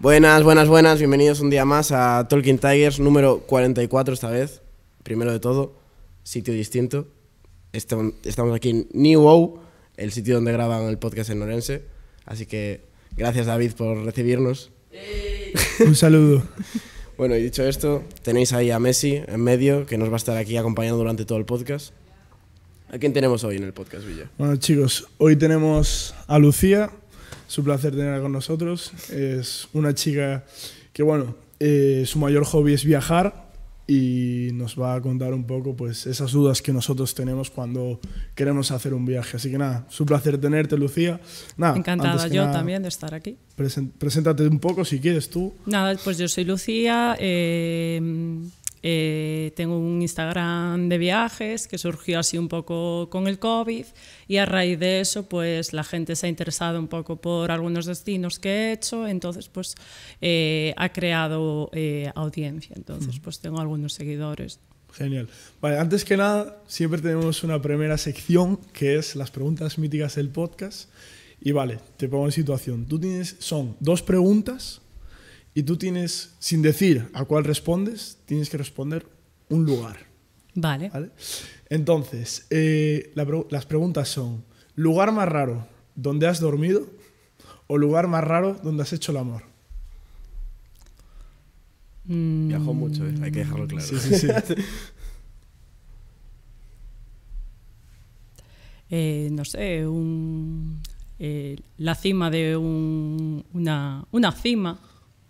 Buenas, buenas, buenas. Bienvenidos un día más a Talking Tigers número 44 esta vez. Primero de todo, sitio distinto. Este, estamos aquí en New Wow, el sitio donde graban el podcast en Orense. Así que gracias David por recibirnos. un saludo. Bueno, y dicho esto, tenéis ahí a Messi en medio, que nos va a estar aquí acompañando durante todo el podcast. ¿A quién tenemos hoy en el podcast, Villa? Bueno, chicos, hoy tenemos a Lucía, es placer tenerla con nosotros. Es una chica que, bueno, eh, su mayor hobby es viajar y nos va a contar un poco pues, esas dudas que nosotros tenemos cuando queremos hacer un viaje. Así que nada, es un placer tenerte, Lucía. Nada, Encantada yo también de estar aquí. Preséntate un poco si quieres tú. Nada, pues yo soy Lucía. Eh, eh, tengo un Instagram de viajes que surgió así un poco con el COVID y a raíz de eso pues la gente se ha interesado un poco por algunos destinos que he hecho, entonces pues eh, ha creado eh, audiencia, entonces pues tengo algunos seguidores. Genial. Vale, antes que nada, siempre tenemos una primera sección que es las preguntas míticas del podcast. Y vale, te pongo en situación. Tú tienes, son dos preguntas y tú tienes, sin decir a cuál respondes, tienes que responder un lugar. Vale. Entonces, eh, las preguntas son, ¿lugar más raro donde has dormido o lugar más raro donde has hecho el amor? Mm. mucho, ¿eh? hay que dejarlo claro. Sí, sí, sí. Eh, no sé, un, la cima de una, una cima.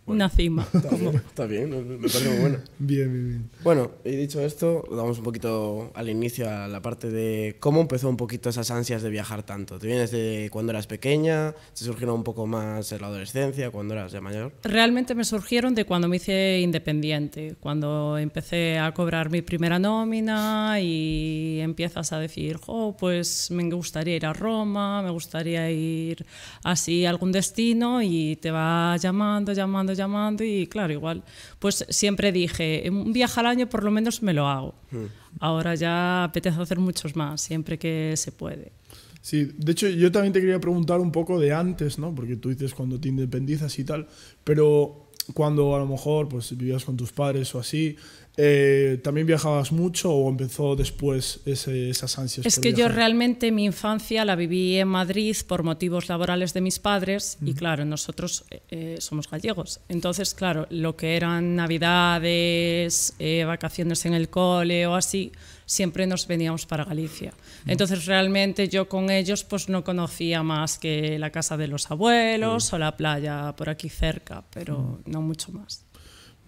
Una cima. Está bien, me parece muy bueno. Bien, bien, bien. Bueno, y dicho esto, vamos un poquito al inicio, a la parte de cómo empezó un poquito esas ansias de viajar tanto. ¿Te vienes de cuando eras pequeña? ¿Se surgieron un poco más en la adolescencia, cuando eras ya mayor? Realmente me surgieron de cuando me hice independiente, cuando empecé a cobrar mi primera nómina y empiezas a decir, oh, pues me gustaría ir a Roma, me gustaría ir así a algún destino y te va llamando, llamando, llamando y claro, igual, pues siempre dije, un viaje al año por lo menos me lo hago. Mm. Ahora ya apetece hacer muchos más, siempre que se puede. Sí, de hecho yo también te quería preguntar un poco de antes, ¿no? Porque tú dices cuando te independizas y tal, pero cuando a lo mejor pues vivías con tus padres o así, eh, ¿También viajabas mucho o empezó después esas ansias? Es que yo realmente mi infancia la viví en Madrid por motivos laborales de mis padres y claro, nosotros eh, eh, somos gallegos. Entonces, claro, lo que eran navidades, vacaciones en el cole o así, siempre nos veníamos para Galicia. Entonces, realmente yo con ellos pues no conocía más que la casa de los abuelos o la playa por aquí cerca, pero no mucho más.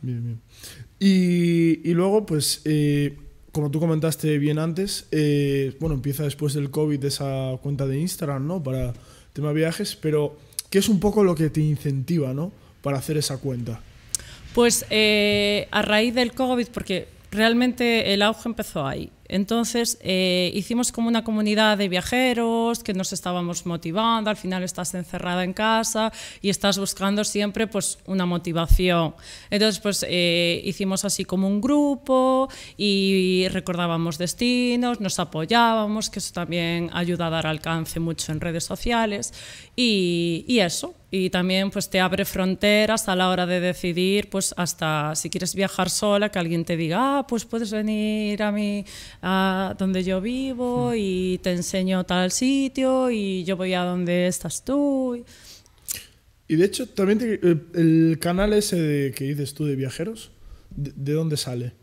Bien, bien. Y, luego, pues, eh, como tú comentaste bien antes, eh, bueno, empieza después del COVID esa cuenta de Instagram, ¿no? Para tema viajes, pero ¿qué es un poco lo que te incentiva, ¿no? Para hacer esa cuenta. Pues eh, a raíz del COVID, porque realmente el auge empezó ahí. Entonces eh, hicimos como una comunidad de viajeros que nos estábamos motivando, al final estás encerrada en casa y estás buscando siempre pues una motivación. Entonces pues eh, hicimos así como un grupo y recordábamos destinos, nos apoyábamos, que eso también ayuda a dar alcance mucho en redes sociales y eso, y también pues te abre fronteras a la hora de decidir pues hasta si quieres viajar sola que alguien te diga ah pues puedes venir a mí a donde yo vivo hmm. y te enseño tal sitio y yo voy a donde estás tú y de hecho también eh, el, canal ese que dices tú de viajeros de dónde sale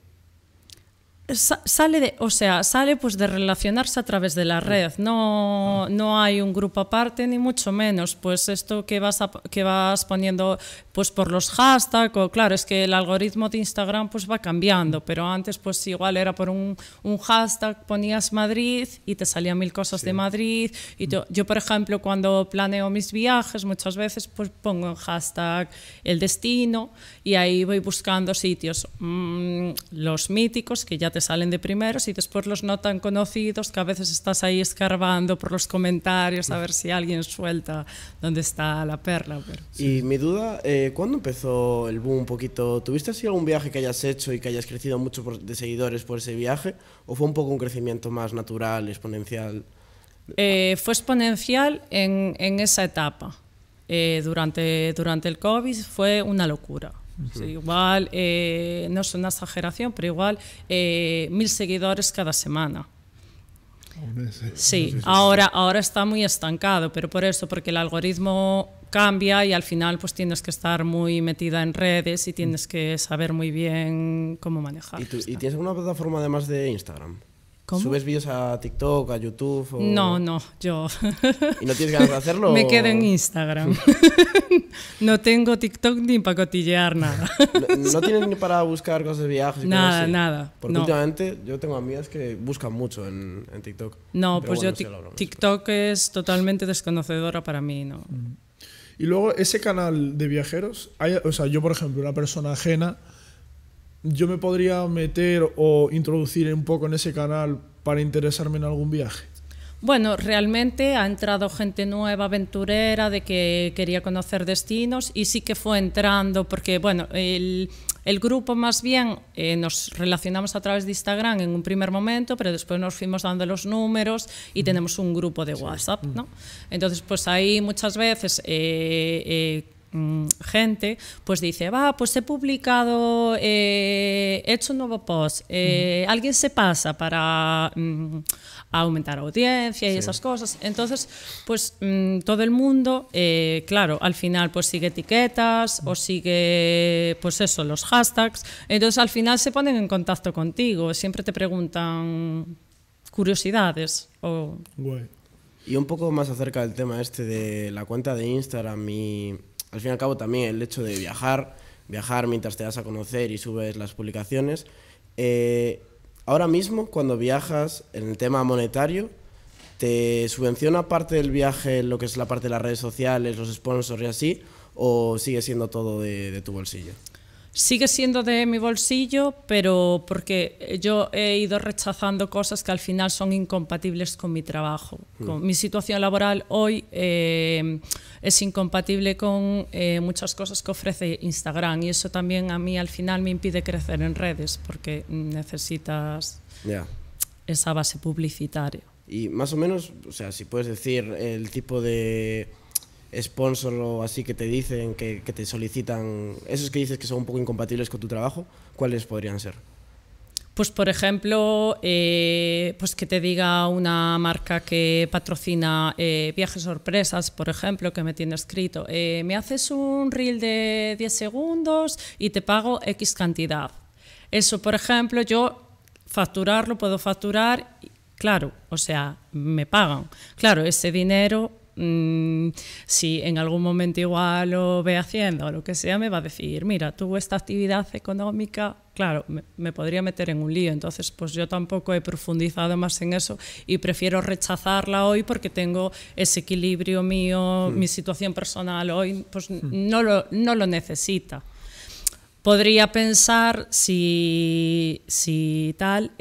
sale de, o sea, sale pues de relacionarse a través de la red. No, no hay un grupo aparte ni mucho menos. Pues esto que vas que vas poniendo pues por los hashtags, claro, es que el algoritmo de Instagram pues va cambiando, pero antes pues igual era por un, hashtag ponías Madrid y te salían mil cosas de Madrid y yo, por ejemplo cuando planeo mis viajes muchas veces pues pongo en hashtag el destino y ahí voy buscando sitios mm, los míticos que ya te salen de primeros y después los no tan conocidos que a veces estás ahí escarbando por los comentarios a ver si alguien suelta dónde está la perla. Y mi duda, eh, ¿cuándo empezó el boom un poquito? ¿Tuviste así algún viaje que hayas hecho y que hayas crecido mucho de seguidores por ese viaje? ¿O fue un poco un crecimiento más natural, exponencial? Eh, fue exponencial en, en esa etapa. Eh, durante, durante el COVID fue una locura igual, eh, no es una exageración, pero igual eh, mil seguidores cada semana. Sí, ahora, ahora está muy estancado, pero por eso, porque el algoritmo cambia y al final pues tienes que estar muy metida en redes y tienes mm. que saber muy bien cómo manejar. ¿Y, ¿y tienes alguna plataforma además de Instagram? ¿Subes vídeos a TikTok, a YouTube? No, no, yo. ¿Y no tienes ganas de hacerlo? Me quedo en Instagram. no tengo TikTok ni para cotillear nada. ¿No, tienes ni para buscar cosas de viajes? nada, nada. Porque últimamente yo tengo amigas que buscan mucho en, TikTok. No, pues yo TikTok es totalmente desconocedora para mí, ¿no? Mm. Y luego ese canal de viajeros, o sea, yo por ejemplo, una persona ajena yo me podría meter o introducir un poco en ese canal para interesarme en algún viaje? Bueno, realmente ha entrado gente nueva, aventurera, de que quería conocer destinos y sí que fue entrando, porque bueno, el, grupo más bien eh, nos relacionamos a través de Instagram en un primer momento, pero después nos fuimos dando los números y mm. tenemos un grupo de WhatsApp, mm. ¿no? Entonces, pues ahí muchas veces... Eh, eh, Mm, gente, pues dice, va, pues he publicado, eh, he hecho un nuevo post, eh, alguien se pasa para mm, aumentar audiencia y esas cosas. Entonces, pues mm, todo el mundo, eh, claro, al final pues sigue etiquetas o sigue, pues eso, los hashtags. Entonces, al final se ponen en contacto contigo, siempre te preguntan curiosidades o... Y un poco más acerca del tema este de la cuenta de Instagram y al fin y al cabo también el hecho de viajar, viajar mientras te das a conocer y subes las publicaciones. Eh, ahora mismo, cuando viajas en el tema monetario, ¿te subvenciona parte del viaje lo que es la parte de las redes sociales, los sponsors y así? ¿O sigue siendo todo de, de tu bolsillo? Sigue siendo de mi bolsillo, pero porque yo he ido rechazando cosas que al final son incompatibles con mi trabajo. Mm. Con mi situación laboral hoy eh, es incompatible con eh, muchas cosas que ofrece Instagram y eso también a mí al final me impide crecer en redes porque necesitas esa base publicitaria. Y más o menos, o sea, si puedes decir el tipo de sponsor o así que te dicen, que, te solicitan, esos que dices que son un poco incompatibles con tu trabajo, ¿cuáles podrían ser? Pues por ejemplo, eh, pues que te diga una marca que patrocina eh, viajes sorpresas, por ejemplo, que me tiene escrito, eh, me haces un reel de 10 segundos y te pago X cantidad. Eso, por ejemplo, yo facturarlo, puedo facturar, claro, o sea, me pagan. Claro, ese dinero Mm, si en algún momento igual lo ve haciendo o lo que sea, me va a decir, mira, tuvo esta actividad económica, claro, me, podría meter en un lío. Entonces, pues yo tampoco he profundizado más en eso y prefiero rechazarla hoy porque tengo ese equilibrio mío, hmm. mi situación personal hoy, pues hmm. no, lo, no lo necesita podría pensar si, si tal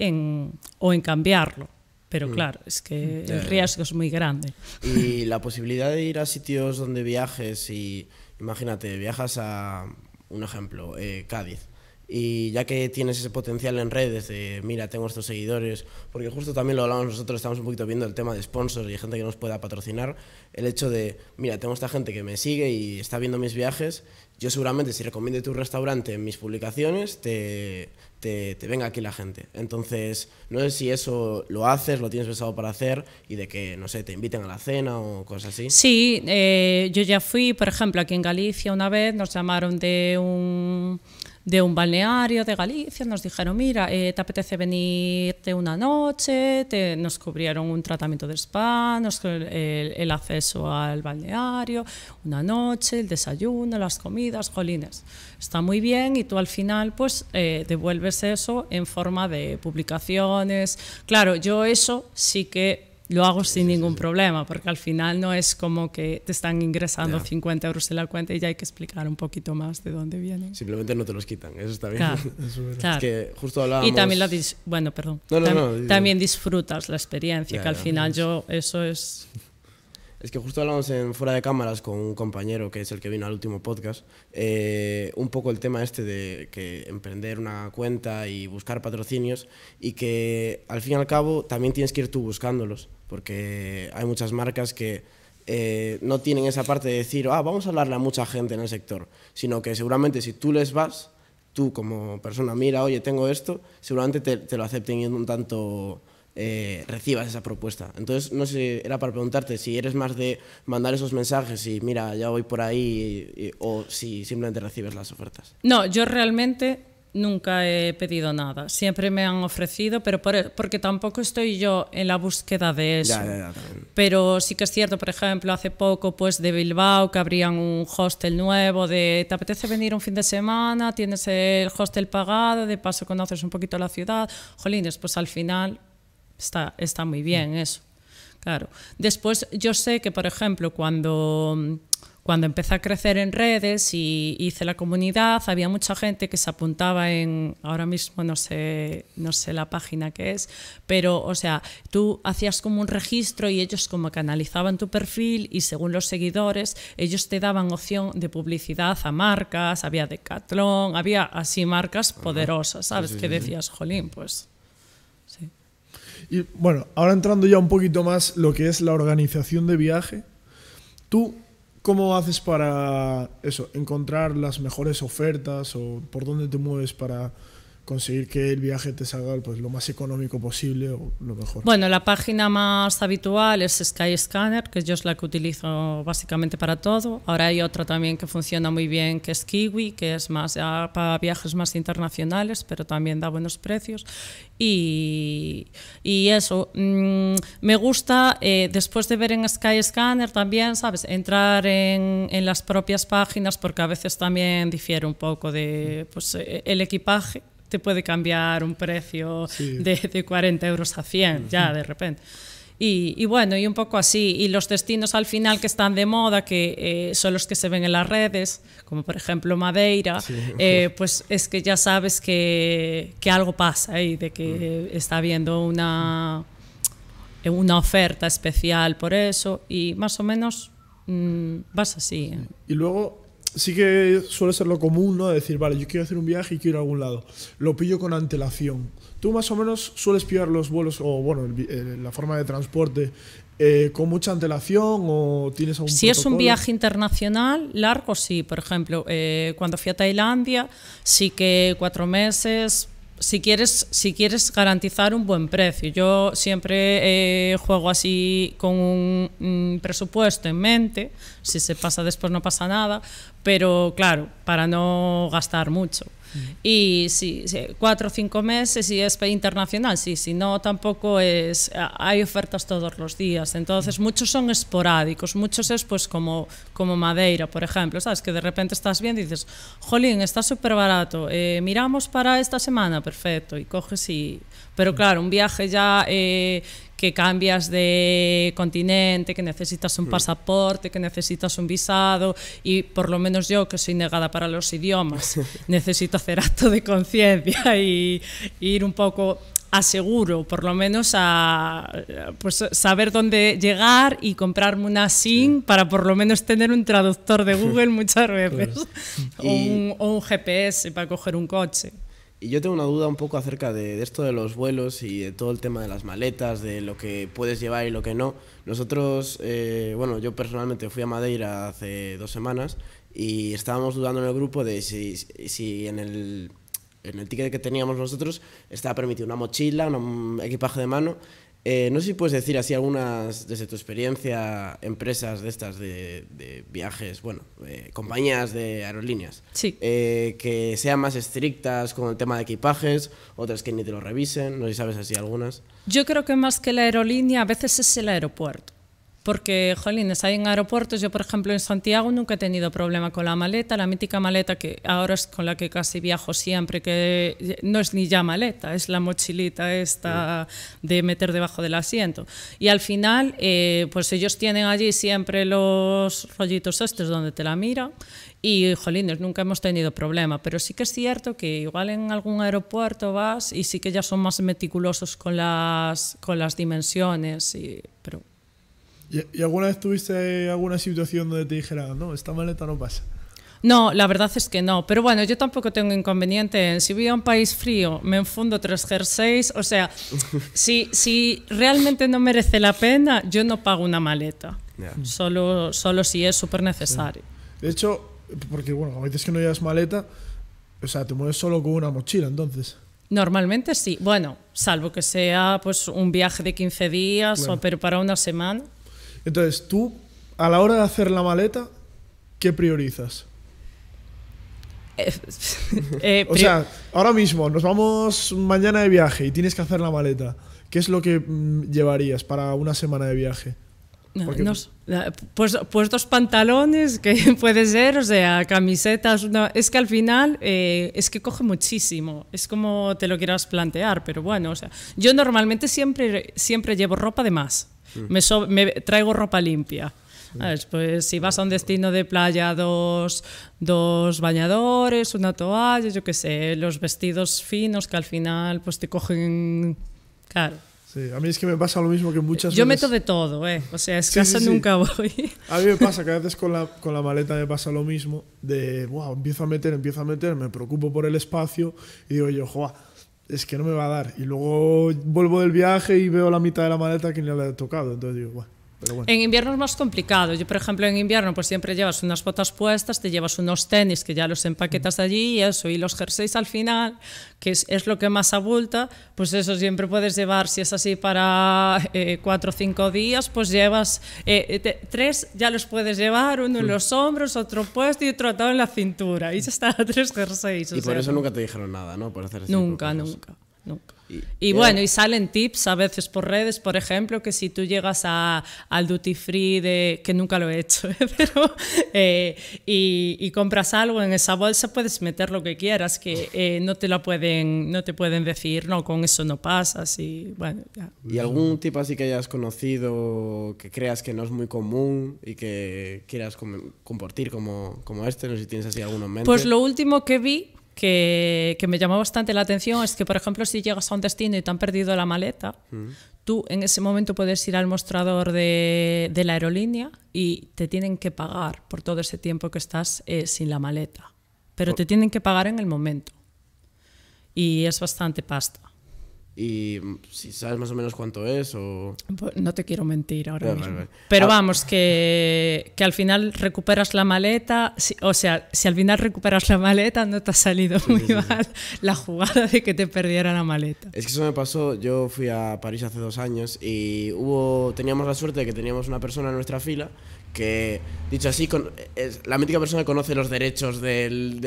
o en cambiarlo pero mm. claro, es que el riesgo es muy grande. Y la posibilidad de ir a sitios donde viajes y, imagínate, viajas a, un ejemplo, eh, Cádiz. Y ya que tienes ese potencial en redes de, mira, tengo estos seguidores, porque justo también lo hablamos nosotros, estamos un poquito viendo el tema de sponsors y gente que nos pueda patrocinar, el hecho de, mira, tengo esta gente que me sigue y está viendo mis viajes yo seguramente si recomiendo tu restaurante en mis publicaciones, te, te, venga aquí la gente. Entonces, no sé si eso lo haces, lo tienes pensado para hacer y de que, no sé, te inviten a la cena o cosas así. Sí, eh, yo ya fui, por ejemplo, aquí en Galicia una vez nos llamaron de un de un balneario de Galicia, nos dijeron, mira, eh, ¿te apetece venirte una noche? Te, nos cubrieron un tratamiento de spa, nos, el, acceso al balneario, una noche, el desayuno, las comidas, jolines. Está muy bien y tú al final pues eh, devuelves eso en forma de publicaciones. Claro, yo eso sí que lo hago sin ningún problema, porque al final no es como que te están ingresando 50 euros en la cuenta y ya hay que explicar un poquito más de dónde vienen. Simplemente no te los quitan, eso está bien. es que justo Y también, bueno, perdón. también, disfrutas la experiencia, que al final yo, eso es... Es que justo hablamos en fuera de cámaras con un compañero que es el que vino al último podcast, eh, un poco el tema este de que emprender una cuenta y buscar patrocinios y que al fin y al cabo también tienes que ir tú buscándolos porque hay muchas marcas que eh, no tienen esa parte de decir, ah, vamos a hablarle a mucha gente en el sector, sino que seguramente si tú les vas, tú como persona, mira, oye, tengo esto, seguramente te, lo acepten y un tanto eh, recibas esa propuesta. Entonces, no sé, era para preguntarte si eres más de mandar esos mensajes y mira, ya voy por ahí, o si simplemente recibes las ofertas. No, yo realmente nunca he pedido nada. Siempre me han ofrecido, pero e, porque tampoco estoy yo en la búsqueda de eso. pero sí que es cierto, por ejemplo, hace poco pues de Bilbao que abrían un hostel nuevo de ¿te apetece venir un fin de semana? Tienes el hostel pagado, de paso conoces un poquito la ciudad. Jolines, pues al final está, está muy bien mm. eso. Claro. Después yo sé que, por ejemplo, cuando cuando empecé a crecer en redes y hice la comunidad, había mucha gente que se apuntaba en, ahora mismo no sé, no sé la página que es, pero o sea, tú hacías como un registro y ellos como canalizaban tu perfil y según los seguidores, ellos te daban opción de publicidad a marcas, había Decathlon, había así marcas poderosas, ¿sabes? ¿Qué que decías, jolín, pues... Sí. Y bueno, ahora entrando ya un poquito más lo que es la organización de viaje, tú ¿Cómo haces para eso, encontrar las mejores ofertas o por dónde te mueves para conseguir que el viaje te salga pues, lo más económico posible o lo mejor. Bueno, la página más habitual es Skyscanner, que yo es la que utilizo básicamente para todo. Ahora hay otra también que funciona muy bien, que es Kiwi, que es más para viajes más internacionales, pero también da buenos precios. Y, y eso, mm, me gusta, eh, después de ver en Skyscanner también, ¿sabes? Entrar en, en, las propias páginas, porque a veces también difiere un poco de pues, eh, el equipaje te puede cambiar un precio de, 40 euros a 100, ya de repente. Y, bueno, y un poco así. Y los destinos al final que están de moda, que eh, son los que se ven en las redes, como por ejemplo Madeira, eh, pues es que ya sabes que, algo pasa y de que mm. está habiendo una, una oferta especial por eso. Y más o menos mm, vas así. ¿eh? Y luego sí que suele ser lo común, ¿no? De decir, vale, yo quiero hacer un viaje y quiero ir a algún lado. Lo pillo con antelación. Tú más o menos sueles pillar los vuelos o, bueno, eh, la forma de transporte eh, con mucha antelación o tienes algún Si es un viaje internacional largo, sí. Por ejemplo, eh, cuando fui a Tailandia, sí que cuatro meses, si quieres, si quieres garantizar un buen precio. Yo siempre eh, juego así con un, presupuesto en mente, si se pasa después no pasa nada, pero claro, para no gastar mucho. Y si cuatro o cinco meses y es internacional, sí, si no tampoco es, hay ofertas todos los días, entonces muchos son esporádicos, muchos es pues como, como Madeira, por ejemplo, sabes que de repente estás bien y dices, jolín, está súper barato, eh, miramos para esta semana, perfecto, y coges y... Pero claro, un viaje ya... Eh, que cambias de continente, que necesitas un mm. pasaporte, que necesitas un visado y por lo menos yo que soy negada para los idiomas, necesito hacer acto de conciencia y, ir un poco a seguro, por lo menos a pues, saber dónde llegar y comprarme una SIM para por lo menos tener un traductor de Google muchas veces, pues, o un GPS para coger un coche yo tengo una duda un poco acerca de, esto de los vuelos y de todo el tema de las maletas, de lo que puedes llevar y lo que no. Nosotros, eh, bueno, yo personalmente fui a Madeira hace dos semanas y estábamos dudando en el grupo de si, en el en el ticket que teníamos nosotros estaba permitido una mochila, un equipaje de mano eh, no sé si puedes decir así algunas, desde tu experiencia, empresas de estas de, viajes, bueno, eh, compañías de aerolíneas, eh, que sean más estrictas con el tema de equipajes, otras que ni te lo revisen, no sé si sabes así algunas. Yo creo que más que la aerolínea a veces es el aeropuerto porque, jolines, hay en aeropuertos, yo por ejemplo en Santiago nunca he tenido problema con la maleta, la mítica maleta que ahora es con la que casi viajo siempre, que eh, no es ni ya maleta, es la mochilita esta de meter debajo del asiento. Y al final, eh, pues ellos tienen allí siempre los rollitos estos donde te la mira y, jolines, nunca hemos tenido problema, pero sí que es cierto que igual en algún aeropuerto vas y sí que ya son más meticulosos con las, con las dimensiones, y, pero... ¿Y, alguna vez tuviste alguna situación donde te dijera, no, esta maleta no pasa? No, la verdad es que no. Pero bueno, yo tampoco tengo inconveniente si voy a un país frío, me enfundo tres jerseys. O sea, si, si realmente no merece la pena, yo no pago una maleta. Solo, solo si es súper necesario. De hecho, porque bueno, a veces que no llevas maleta, o sea, te mueves solo con una mochila entonces. Normalmente sí. Bueno, salvo que sea pues un viaje de 15 días, o, pero para una semana. Entonces, tú, a la hora de hacer la maleta, ¿qué priorizas? Eh, eh, o sea, ahora mismo nos vamos mañana de viaje y tienes que hacer la maleta. ¿Qué es lo que mm, llevarías para una semana de viaje? Pues, pues, dos pantalones, que puede ser, o sea, camisetas. es que al final eh, es que coge muchísimo. Es como te lo quieras plantear, pero bueno, o sea, yo normalmente siempre, siempre llevo ropa de más. Mm. me, traigo ropa limpia. Pues si vas a un destino de playa, dos, dos bañadores, una toalla, yo qué sé, los vestidos finos que al final pues te cogen Claro. Sí, a mí es que me pasa lo mismo que muchas Yo meto de todo, ¿eh? O sea, es casa nunca voy. A mí me pasa que a veces con la, con la maleta me pasa lo mismo, de, wow, empiezo a meter, empiezo a meter, me preocupo por el espacio y digo yo, joa es que no me va a dar. Y luego vuelvo del viaje y veo la mitad de la maleta que ni la he tocado. Entonces digo, bueno, en invierno es más complicado. Yo, por ejemplo, en invierno pues siempre llevas unas botas puestas, te llevas unos tenis que ya los empaquetas allí y eso, y los jerseys al final, que es, lo que más abulta, pues eso siempre puedes llevar, si es así para eh, cuatro o cinco días, pues llevas eh, eh, tres, ya los puedes llevar, uno en mm. los hombros, otro puesto y otro atado en la cintura. Y ya está, tres jerseys. Y por eso nunca te dijeron nada, ¿no? Por hacer nunca, nunca, nunca. Y, bueno, y salen tips a veces por redes, por ejemplo, que si tú llegas a, al duty free, de, que nunca lo he hecho, eh, pero eh, y, compras algo en esa bolsa, puedes meter lo que quieras, que eh, no te lo pueden, no te pueden decir, no, con eso no pasas. Y, bueno, ¿Y algún tipo así que hayas conocido, que creas que no es muy común y que quieras compartir como, como este? No sé si tienes así alguno en Pues lo último que vi que, me llamó bastante la atención es que, por ejemplo, si llegas a un destino y te han perdido la maleta, mm. tú en ese momento puedes ir al mostrador de, la aerolínea y te tienen que pagar por todo ese tiempo que estás eh, sin la maleta. Pero te tienen que pagar en el momento. Y es bastante pasta. Y mm, si sabes más o menos cuánto es o... Pues, no te quiero mentir ahora mismo. Pero ah. vamos, que, al final recuperas la maleta, o sea, si al final recuperas la maleta no te ha salido muy mal la jugada de que te perdiera la maleta. Es que eso me pasó, yo fui a París hace dos años y hubo, teníamos la suerte de que teníamos una persona en nuestra fila que, dicho así, la mítica persona conoce los derechos del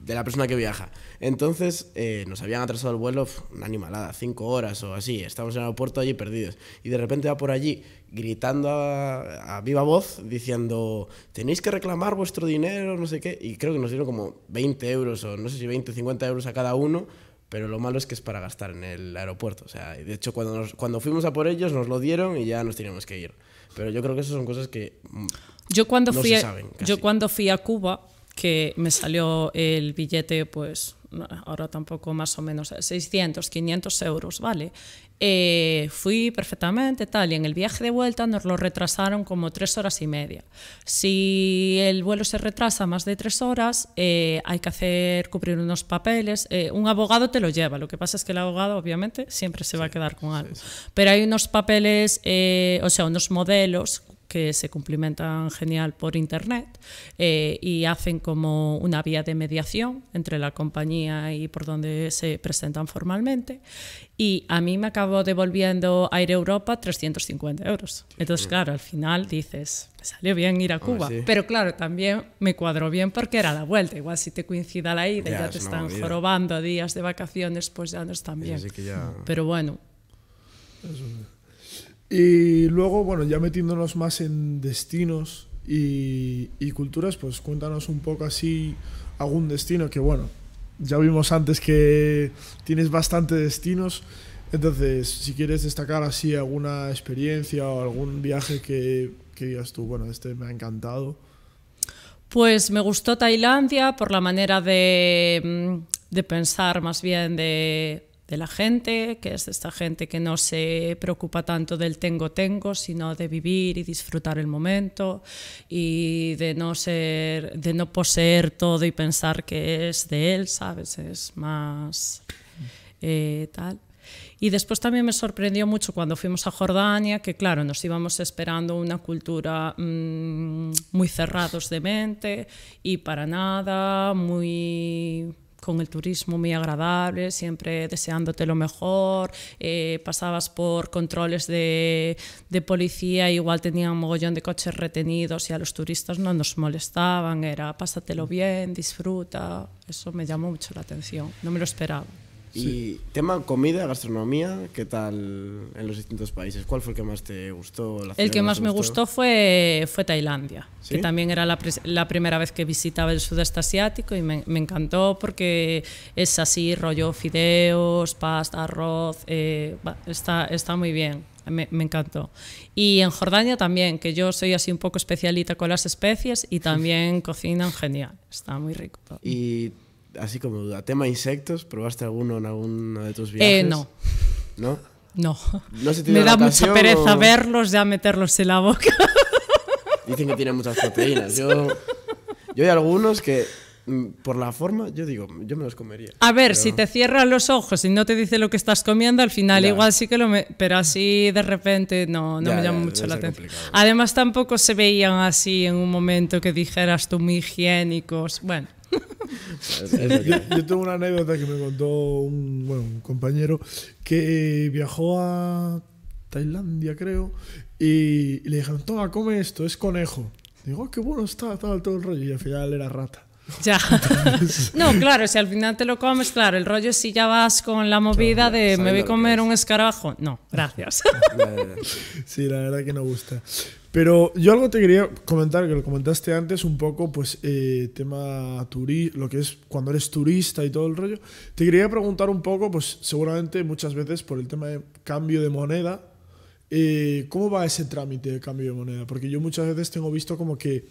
de la persona que viaja. Entonces eh, nos habían atrasado el vuelo una animalada, cinco horas o así. Estamos en el aeropuerto allí perdidos. Y de repente va por allí gritando a, viva voz diciendo tenéis que reclamar vuestro dinero, no sé qué. Y creo que nos dieron como 20 euros o no sé si 20 o 50 euros a cada uno. Pero lo malo es que es para gastar en el aeropuerto. O sea, de hecho, cuando, cuando fuimos a por ellos nos lo dieron y ya nos teníamos que ir. Pero yo creo que esas son cosas que mm, Yo cuando fui a Cuba que me salió el billete, pues ahora tampoco más o menos 600, 500 euros, ¿vale? Eh, fui perfectamente tal y en el viaje de vuelta nos lo retrasaron como tres horas y media. Si el vuelo se retrasa más de tres horas, eh, hay que hacer cubrir unos papeles. Eh, un abogado te lo lleva, lo que pasa es que el abogado obviamente siempre se va a quedar con algo. Pero hay unos papeles, o sea, unos modelos que se cumplimentan genial por Internet eh, y hacen como una vía de mediación entre la compañía y por donde se presentan formalmente. Y a mí me acabó devolviendo Air Europa 350 euros. Entonces, mm. claro, al final dices, me salió bien ir a Cuba. Pero claro, también me cuadró bien porque era la vuelta. Igual si te coincida la ida, ya, ya te están jorobando días de vacaciones, pues ya no están bien. Pero bueno. Y luego, bueno, ya metiéndonos más en destinos y, culturas, pues cuéntanos un poco así algún destino que, bueno, ya vimos antes que tienes bastante destinos. Entonces, si quieres destacar así alguna experiencia o algún viaje que, que digas tú, bueno, este me ha encantado. Pues me gustó Tailandia por la manera de mm, pensar más bien de de la gente, que es esta gente que no se preocupa tanto del tengo tengo, sino de vivir y disfrutar el momento y de no ser de no poseer todo y pensar que es de él, sabes, es más eh, tal. Y después también me sorprendió mucho cuando fuimos a Jordania, que claro, nos íbamos esperando una cultura mm, muy cerrados de mente y para nada, muy con el turismo muy agradable, siempre deseándote lo mejor, eh, pasabas por controles de, de, policía, igual tenían un mogollón de coches retenidos y a los turistas no nos molestaban, era pásatelo bien, disfruta, eso me llamó mucho la atención, no me lo esperaba. Y tema comida, gastronomía, ¿qué tal en los distintos países? ¿Cuál fue el que más te gustó? el que más, me gustó, fue, fue Tailandia, que también era la, primera vez que visitaba el sudeste asiático y me, encantó porque es así, rollo fideos, pasta, arroz, eh, está, está muy bien. Me, encantó. Y en Jordania también, que yo soy así un poco especialita con las especies y también cocinan genial, está muy rico así como a tema insectos, ¿probaste alguno en alguno de tus eh, viajes? Eh, no. ¿No? No. no Me da mucha pereza verlos Y ya meterlos en la boca. Dicen que tienen muchas proteínas. Yo, yo hay algunos que mm, por la forma, yo digo, yo me los comería. A ver, si te cierran los ojos y no te dice lo que estás comiendo, al final igual sí que lo... Me... Pero así de repente no, no me llama mucho la atención. Además tampoco se veían así en un momento que dijeras tú muy higiénicos. Bueno yo, tengo una anécdota que me contó un, compañero que eh, viajó a Tailandia, creo, y, le dijeron, toma, come esto, es conejo. digo, ah, qué bueno está, todo el rollo, y al final era rata. Ya. no, claro, si al final te lo comes, claro, el rollo si ya vas con la movida de me voy a comer un escarabajo. No, gracias. sí, la verdad que no gusta. Pero yo algo te quería comentar, que lo comentaste antes un poco, pues eh, tema turístico, lo que es cuando eres turista y todo el rollo. Te quería preguntar un poco, pues seguramente muchas veces por el tema de cambio de moneda, eh, ¿cómo va ese trámite de cambio de moneda? Porque yo muchas veces tengo visto como que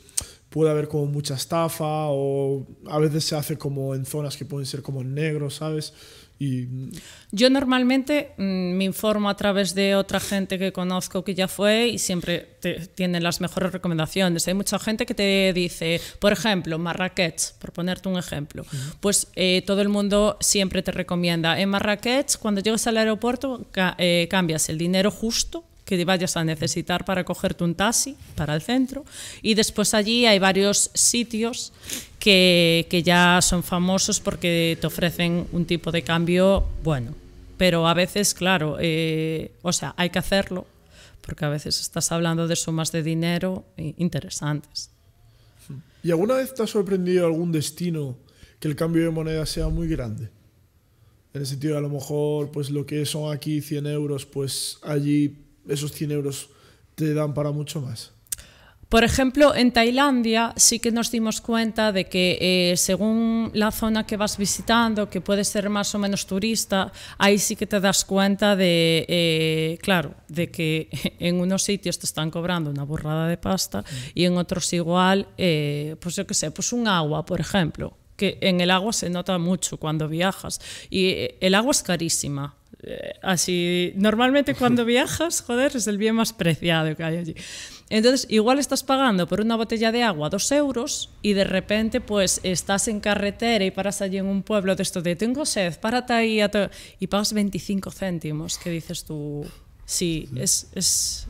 puede haber como mucha estafa o a veces se hace como en zonas que pueden ser como negros, ¿sabes? Yo normalmente mm, me informo a través de otra gente que conozco que ya fue y siempre te, tienen las mejores recomendaciones. Hay mucha gente que te dice, por ejemplo, Marrakech, por ponerte un ejemplo, pues eh, todo el mundo siempre te recomienda, en Marrakech, cuando llegas al aeropuerto, eh, cambias el dinero justo que vayas a necesitar para cogerte un taxi para el centro. Y después allí hay varios sitios que, ya son famosos porque te ofrecen un tipo de cambio bueno. Pero a veces, claro, eh, o sea, hay que hacerlo porque a veces estás hablando de sumas de dinero interesantes. ¿Y alguna vez te ha sorprendido algún destino que el cambio de moneda sea muy grande? En el sentido de a lo mejor, pues lo que son aquí 100 euros, pues allí esos 100 euros te dan para mucho más. Por ejemplo, en Tailandia sí que nos dimos cuenta de que eh, según la zona que vas visitando, que puede ser más o menos turista, ahí sí que te das cuenta de, eh, claro, de que en unos sitios te están cobrando una borrada de pasta y en otros igual, eh, pues yo qué sé, pues un agua, por ejemplo, que en el agua se nota mucho cuando viajas y el agua es carísima. Eh, así, normalmente cuando viajas, joder, es el bien más preciado que hay allí. Entonces, igual estás pagando por una botella de agua dos euros y de repente, pues, estás en carretera y paras allí en un pueblo de esto de tengo sed, párate ahí y pagas 25 céntimos, que dices tú, sí, es, es...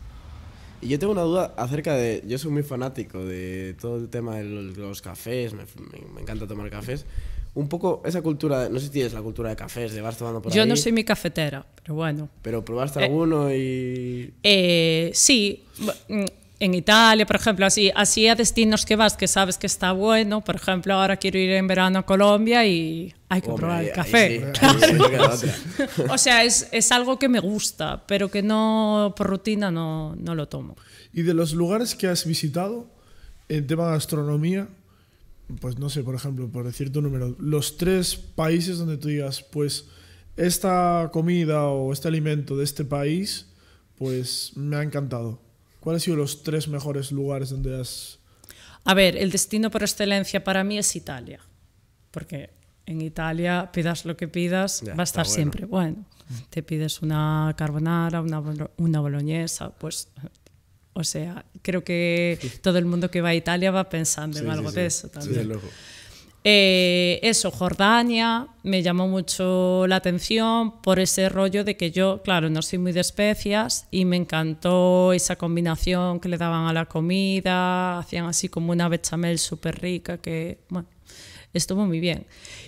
Yo tengo una duda acerca de. Yo soy muy fanático de todo el tema de los, cafés, me, encanta tomar cafés, un poco esa cultura, no sé si tienes la cultura de cafés, de vas tomando por Yo no soy mi cafetera, pero bueno. ¿Pero probaste eh, alguno y...? Eh, sí, mm, en Italia, por ejemplo, así, así a destinos que vas que sabes que está bueno. Por ejemplo, ahora quiero ir en verano a Colombia y hay que probar el café. o sea, es, es, algo que me gusta, pero que no por rutina no, no lo tomo. ¿Y de los lugares que has visitado en tema de gastronomía, pues no sé, por ejemplo, por decir tu número, los tres países donde tú digas, pues esta comida o este alimento de este país, pues me ha encantado. ¿Cuáles han sido los tres mejores lugares donde has... A ver, el destino por excelencia para mí es Italia, porque en Italia pidas lo que pidas, va a estar siempre bueno. Te pides una carbonara, una, una boloñesa, pues o sea, creo que todo el mundo que va a Italia va pensando en algo de eso también. Eh, eso, Jordania, me llamó mucho la atención por ese rollo de que yo, claro, no soy muy de especias y me encantó esa combinación que le daban a la comida, hacían así como una bechamel súper rica que, bueno, estuvo muy bien.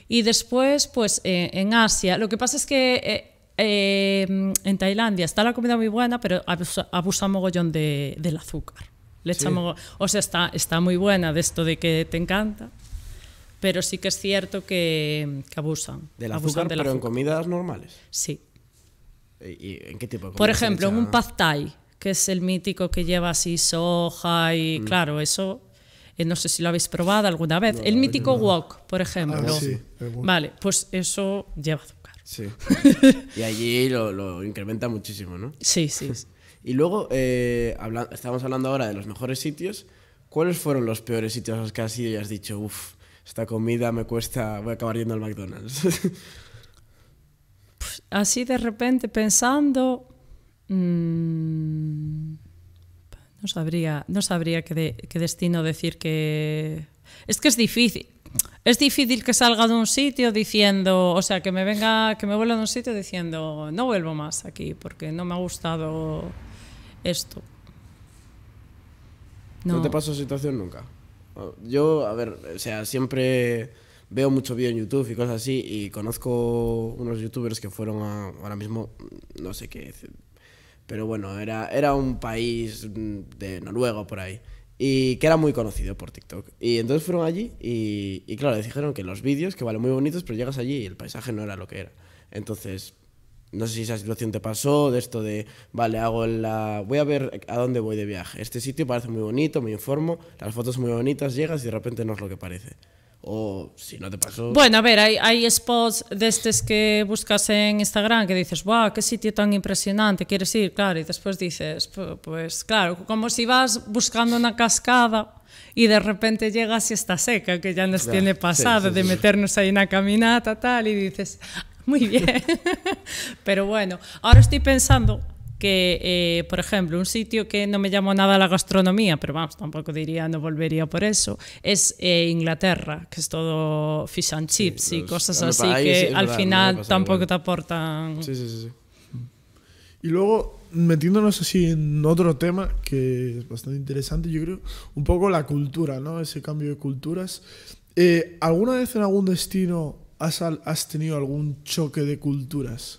Y después, pues eh, en Asia, lo que pasa es que eh, Em, en Tailandia está la comida muy buena, pero abusa, mogollón de, del azúcar. Le o sea, está, está muy buena de esto de que te encanta, pero sí que es cierto que, abusan. Del azúcar, pero en comidas normales. Sí. ¿Y en qué tipo de Por ejemplo, en un pad thai, que es el mítico que lleva así soja y mm. claro, eso eh, no sé si lo habéis probado alguna vez. el mítico wok, por ah, ejemplo. Vale, pues eso azúcar Sí. y allí lo, incrementa muchísimo, ¿no? Sí, sí. y luego, eh, estamos hablando ahora de los mejores sitios. ¿Cuáles fueron los peores sitios a los que has ido y has dicho, uff, esta comida me cuesta, voy a acabar yendo al McDonald's? Pues, así de repente pensando, mm, no sabría, no sabría qué destino decir que... Es que es difícil. Es difícil que salga de un sitio diciendo, o sea, que me venga, que me vuelva de un sitio diciendo, no vuelvo más aquí porque no me ha gustado esto. No, te pasó situación nunca. Yo, a ver, o sea, siempre veo mucho vídeo en YouTube y cosas así y conozco unos youtubers que fueron ahora mismo, no sé qué, pero bueno, era, era un país de Noruega por ahí y que era muy conocido por TikTok. Y entonces fueron allí y, claro, les dijeron que los vídeos, que valen muy bonitos, pero llegas allí y el paisaje no era lo que era. Entonces, no sé si esa situación te pasó, de esto de, vale, hago la... Voy a ver a dónde voy de viaje. Este sitio parece muy bonito, me informo, las fotos muy bonitas, llegas y de repente no es lo que parece. o si no te pasó Bueno, a ver, hai, hai spots destes que buscas en Instagram que dices, "Buah, que sitio tan impresionante, queres ir?" Claro, e despois dices, "Pues claro, como si vas buscando unha cascada e de repente llegas e está seca, que ya nos claro, tiene pasado sí, sí, de sí. meternos aí na caminata tal e dices, "Muy bien." Pero bueno, ahora estoy pensando que, eh, por ejemplo, un sitio que no me llamó nada la gastronomía, pero vamos, tampoco diría, no volvería por eso, es eh, Inglaterra, que es todo fish and chips y cosas así que al final tampoco te aportan. Sí, sí, sí. Y luego, metiéndonos así en otro tema que es bastante interesante, yo creo, un poco la cultura, ¿no? Ese cambio de culturas. Eh, ¿Alguna vez en algún destino has, has tenido algún choque de culturas?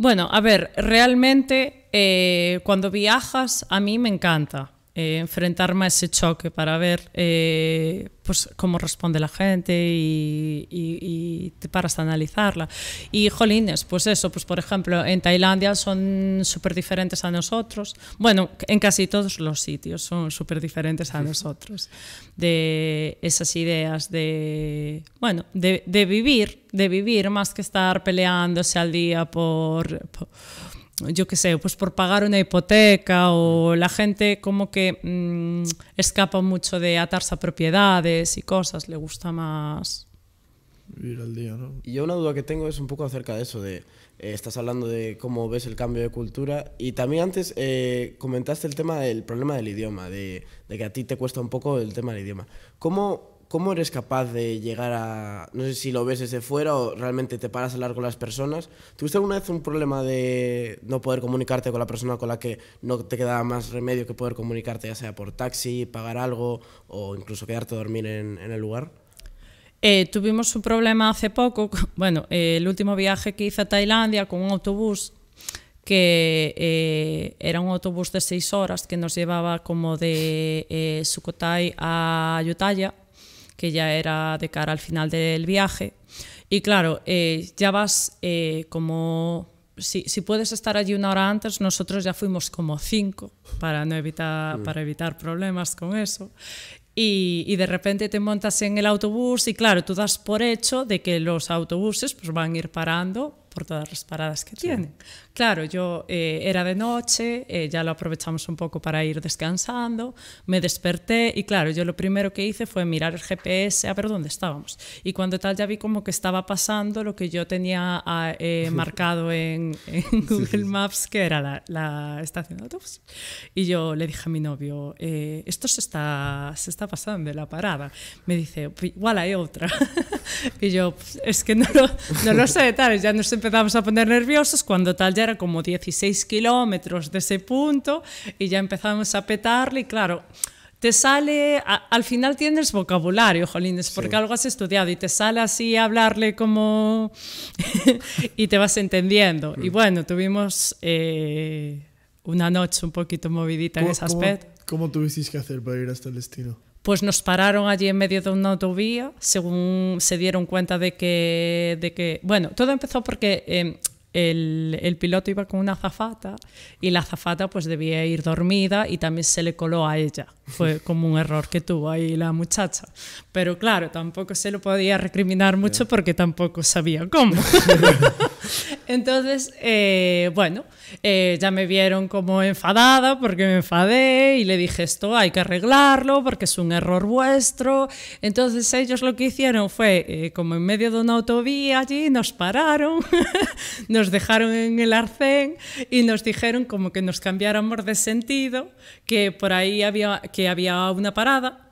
Bueno, a ver, realmente eh, cuando viajas a mí me encanta eh, enfrentarme a ese choque para ver eh, pues, cómo responde la gente y, para paras analizarla. Y jolines, pues eso, pues por ejemplo, en Tailandia son súper diferentes a nosotros. Bueno, en casi todos los sitios son súper diferentes a nosotros. De esas ideas de, bueno, de, vivir, de vivir más que estar peleándose al día por yo qué sé, pues por pagar una hipoteca o mm. la gente como que mm, escapa mucho de atarse a propiedades y cosas, le gusta más vivir al día, ¿no? Y yo una duda que tengo es un poco acerca de eso, de eh, estás hablando de cómo ves el cambio de cultura y también antes eh, comentaste el tema del problema del idioma, de, de, que a ti te cuesta un poco el tema del idioma. ¿Cómo ¿cómo eres capaz de llegar a.? No sé si lo ves desde fuera o realmente te paras a hablar con las personas. ¿Tuviste alguna vez un problema de no poder comunicarte con la persona con la que no te quedaba más remedio que poder comunicarte, ya sea por taxi, pagar algo o incluso quedarte a dormir en, el lugar? Eh, tuvimos un problema hace poco, bueno, eh, el último viaje que hice a Tailandia con un autobús que eh, era un autobús de seis horas que nos llevaba como de Sukhothai a Yutaya que ya era de cara al final del viaje. Y claro, eh, ya vas eh, como... Si, puedes estar allí una hora antes, nosotros ya fuimos como cinco para, no evitar, mm. para evitar problemas con eso. Y, de repente te montas en el autobús y claro, tú das por hecho de que los autobuses pues, van a ir parando todas las paradas que tienen tiene. Claro, yo eh, era de noche, eh, ya lo aprovechamos un poco para ir descansando, me desperté y claro, yo lo primero que hice fue mirar el GPS a ver dónde estábamos. Y cuando tal ya vi como que estaba pasando lo que yo tenía eh, marcado en, Google Maps, que era la, estación de autobús. Y yo le dije a mi novio, esto se está, se está pasando de la parada. Me dice, igual hay otra. y yo, pues, es que no lo, no lo sé, tal, ya no sé empezamos a poner nerviosos cuando tal ya era como 16 kilómetros de ese punto y ya empezamos a petarle y claro, te sale, al final tienes vocabulario, Jolines, porque algo has estudiado y te sale así hablarle como... y te vas entendiendo. Y mm. bueno, tuvimos eh, una noche un poquito movidita en ese aspecto. cómo tuvisteis que hacer para ir hasta el destino? pues nos pararon allí en medio de una autovía, según se dieron cuenta de que, de que bueno, todo empezó porque... Em, el, piloto iba con una zafata y la zafata, pues debía ir dormida y también se le coló a ella. Fue como un error que tuvo ahí la muchacha. Pero claro, tampoco se lo podía recriminar mucho porque tampoco sabía cómo. Entonces, eh, bueno, eh, ya me vieron como enfadada porque me enfadé y le dije esto hay que arreglarlo porque es un error vuestro. Entonces ellos lo que hicieron fue, eh, como en medio de una autovía allí, nos pararon, nos dejaron en el arcén y nos dijeron como que nos cambiáramos de sentido, que por ahí había, que había una parada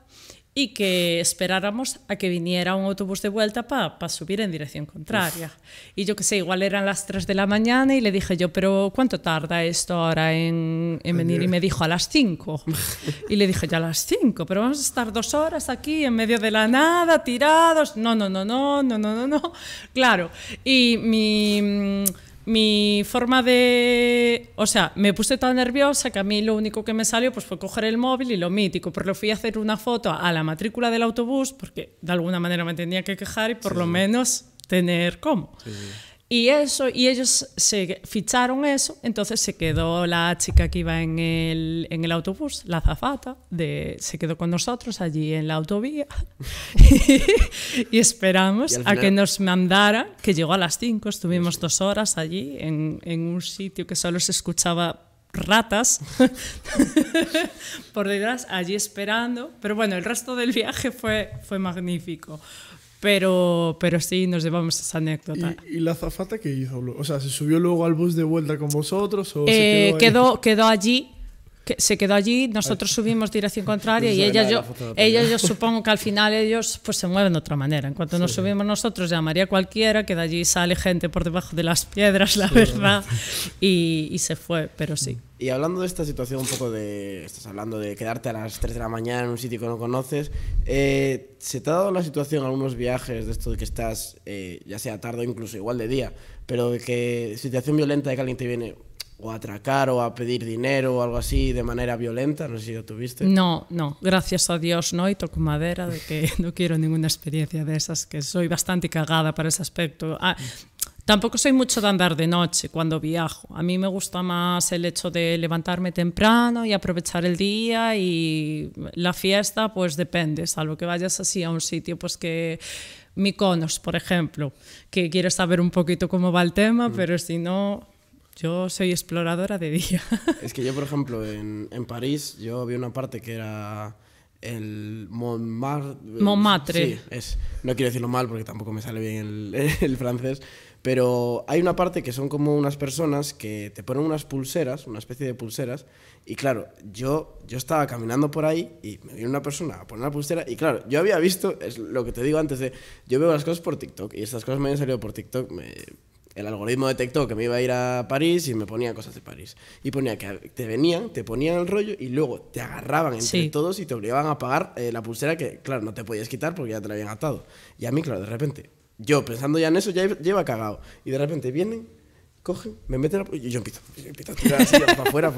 y que esperáramos a que viniera un autobús de vuelta para subir en dirección contraria. Y yo qué sé, igual eran las 3 de la mañana y le dije yo, pero ¿cuánto tarda esto ahora en, venir? Y me dijo, a las 5. y le dije, ya a las 5, pero vamos a estar dos horas aquí en medio de la nada, tirados. No, no, no, no, no, no, no, no. Claro. Y mi mi forma de... O sea, me puse tan nerviosa que a mí lo único que me salió pues, fue coger el móvil y lo mítico, pero fui a hacer una foto a la matrícula del autobús, porque de alguna manera me tenía que quejar y por lo menos tener cómo. Y eso, y ellos se ficharon eso, entonces se quedó la chica que iba en el, en el autobús, la zafata, de, se quedó con nosotros allí en la autovía y, esperamos a que nos mandara, que llegó a las 5, estuvimos dos horas allí en, en un sitio que solo se escuchaba ratas por detrás allí esperando pero bueno el resto del viaje fue fue magnífico pero, pero sí, nos llevamos esa anécdota. ¿Y, la zafata qué hizo? O sea, ¿se subió luego al bus de vuelta con vosotros? Eh, quedó, quedó allí se quedó allí, nosotros subimos dirección contraria y ella yo, yo supongo que al final ellos pues se mueven de otra manera. En cuanto nos subimos nosotros, llamaría cualquiera, que de allí sale gente por debajo de las piedras, la verdad, y, se fue, pero sí. Y hablando de esta situación un poco de, estás hablando de quedarte a las 3 de la mañana en un sitio que no conoces, eh, ¿se te ha dado la situación en algunos viajes de esto de que estás, eh, ya sea tarde o incluso igual de día, pero de que situación violenta de que alguien te viene, o atracar o a pedir dinero o algo así de manera violenta, no sé si lo tuviste. No, no, gracias a Dios no, y toco madera de que no quiero ninguna experiencia de esas, que soy bastante cagada para ese aspecto. Ah, tampoco soy mucho de andar de noche cuando viajo, a mí me gusta más el hecho de levantarme temprano y aprovechar el día y la fiesta, pues depende, salvo que vayas así a un sitio, pues que... Miconos, por ejemplo, que quiere saber un poquito cómo va el tema, mm. pero si no, yo soy exploradora de día. es que yo, por ejemplo, en, en París, yo vi una parte que era el Montmartre. Eh, Montmartre. Sí, es, no quiero decirlo mal porque tampoco me sale bien el, francés, pero hay una parte que son como unas personas que te ponen unas pulseras, una especie de pulseras, y claro, yo, yo estaba caminando por ahí y me vino una persona a poner una pulsera, y claro, yo había visto, es lo que te digo antes de, yo veo las cosas por TikTok, y estas cosas me han salido por TikTok, me, el algoritmo detectó que me iba a ir a París y me ponía cosas de París. Y ponía que te venían, te ponían el rollo y luego te agarraban entre todos y te obligaban a apagar eh, la pulsera que, claro, no te podías quitar porque ya te la habían atado. Y a mí, claro, de repente, yo pensando ya en eso, ya lleva cagado. Y de repente vienen, cogen, me meten la y yo empiezo, a tirar así afuera.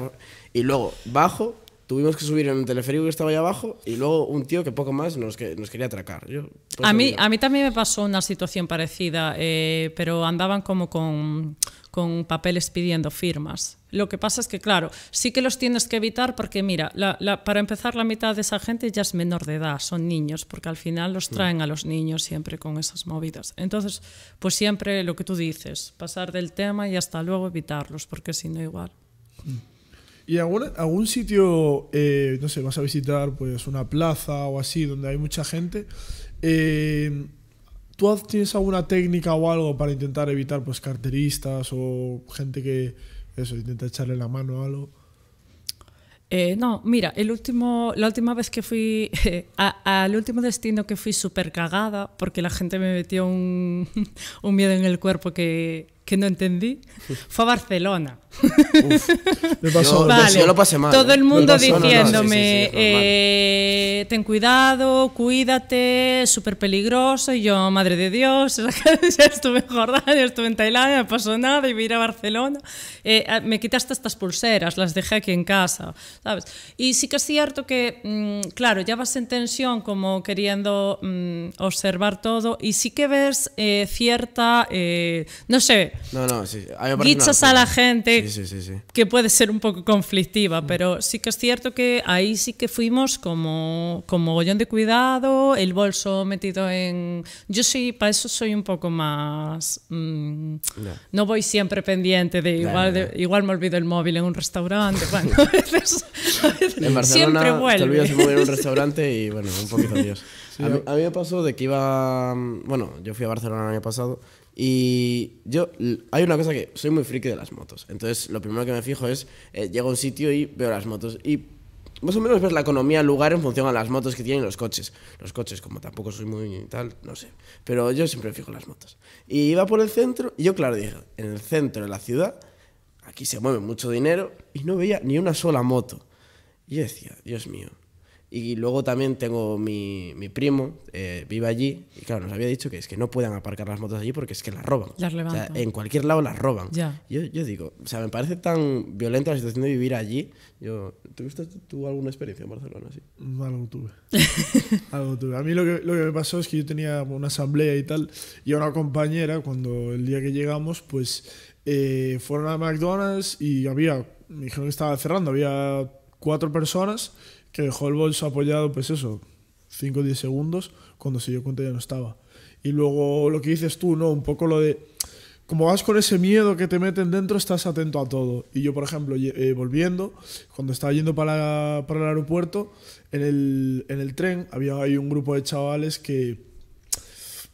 Y luego bajo, tuvimos que subir en el teleférico que estaba allá abajo y luego un tío que poco más nos, nos quería atracar. Yo, pues, a, mí, a mí también me pasó una situación parecida, eh, pero andaban como con, con, papeles pidiendo firmas. Lo que pasa es que, claro, sí que los tienes que evitar porque, mira, para empezar, la mitad de esa gente ya es menor de edad, son niños, porque al final los mm. traen a los niños siempre con esas movidas. Entonces, pues siempre lo que tú dices, pasar del tema y hasta luego evitarlos, porque si no, igual. Mm. ¿Y algún, sitio, eh, no sé, vas a visitar pues una plaza o así, donde hay mucha gente? Eh, ¿Tú tienes alguna técnica o algo para intentar evitar pues carteristas o gente que eso, intenta echarle la mano a algo? Eh, no, mira, el último, la última vez que fui al último destino que fui súper cagada porque la gente me metió un, un miedo en el cuerpo que que no entendí, fue a Barcelona. yo, lo pasé mal. Todo ¿eh? el mundo diciéndome, eh, ten cuidado, cuídate, súper peligroso. Y yo, madre de Dios, estuve en Jordania, estuve en Tailandia, no pasó nada, y me ir a Barcelona. Eh, ah, me quitaste estas pulseras, las dejé aquí en casa, ¿sabes? Y sí que es cierto que, mm, claro, ya vas en tensión como queriendo mm, observar todo y sí que ves cierta, no sé, no, a la gente que puede ser un poco conflictiva, pero sí que es cierto que ahí sí que fuimos como, como gollón de cuidado, el bolso metido en... Yo sí, para eso soy un poco más... Mm, no. voy siempre pendiente de igual, igual me olvido el móvil en un restaurante, bueno, a veces, en Barcelona siempre vuelve. te olvidas el móvil en un restaurante y bueno, un poquito a mí me pasó de que iba... Mm, bueno, yo fui a Barcelona el año pasado y yo, hay una cosa que soy muy friki de las motos. Entonces, lo primero que me fijo es, eh, llego a un sitio y veo las motos. Y más o menos ves la economía del lugar en función a las motos que tienen los coches. Los coches, como tampoco soy muy tal, no sé. Pero yo siempre fijo en las motos. Y iba por el centro, y yo, claro, dije, en el centro de la ciudad, aquí se mueve mucho dinero, y no veía ni una sola moto. Y decía, Dios mío, y luego también tengo mi, mi primo, eh, vive allí, y claro, nos había dicho que es que no pueden aparcar las motos allí porque es que las roban. O sea, en cualquier lado las roban. Yo, yo, digo, o sea, me parece tan violenta la situación de vivir allí. Yo, ¿Tuviste tú alguna experiencia en Barcelona así? Mm, algo tuve. Algo tuve. A mí lo que, lo que me pasó es que yo tenía una asamblea y tal, y una compañera, cuando el día que llegamos, pues eh, fueron a McDonald's y había, me dijeron que estaba cerrando, había cuatro personas que dejó el bolso apoyado, pues eso, 5 o 10 segundos, cuando se dio cuenta ya no estaba. Y luego lo que dices tú, ¿no? Un poco lo de... Como vas con ese miedo que te meten dentro, estás atento a todo. Y yo, por ejemplo, eh, volviendo, cuando estaba yendo para, el aeropuerto, en el, tren había ahí un grupo de chavales que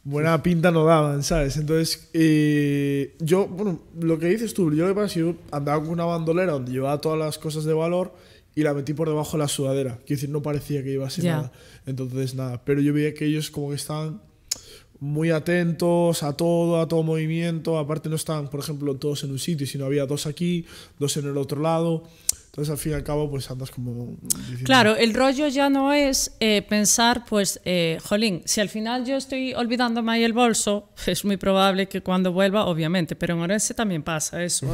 buena pinta no daban, ¿sabes? Entonces, eh, yo, bueno, lo que dices tú, yo lo que pasa yo andaba con una bandolera donde llevaba todas las cosas de valor y la metí por debajo de la sudadera. Quiero decir, no parecía que iba a ser nada. Entonces, nada. Pero yo veía que ellos como que estaban muy atentos a todo, a todo movimiento. Aparte no estaban, por ejemplo, todos en un sitio, sino había dos aquí, dos en el otro lado. Entonces, al fin y al cabo, pues andas como... Claro, el rollo ya no es eh, pensar, pues, eh, jolín, si al final yo estoy olvidándome ahí el bolso, es muy probable que cuando vuelva, obviamente, pero en Orense también pasa eso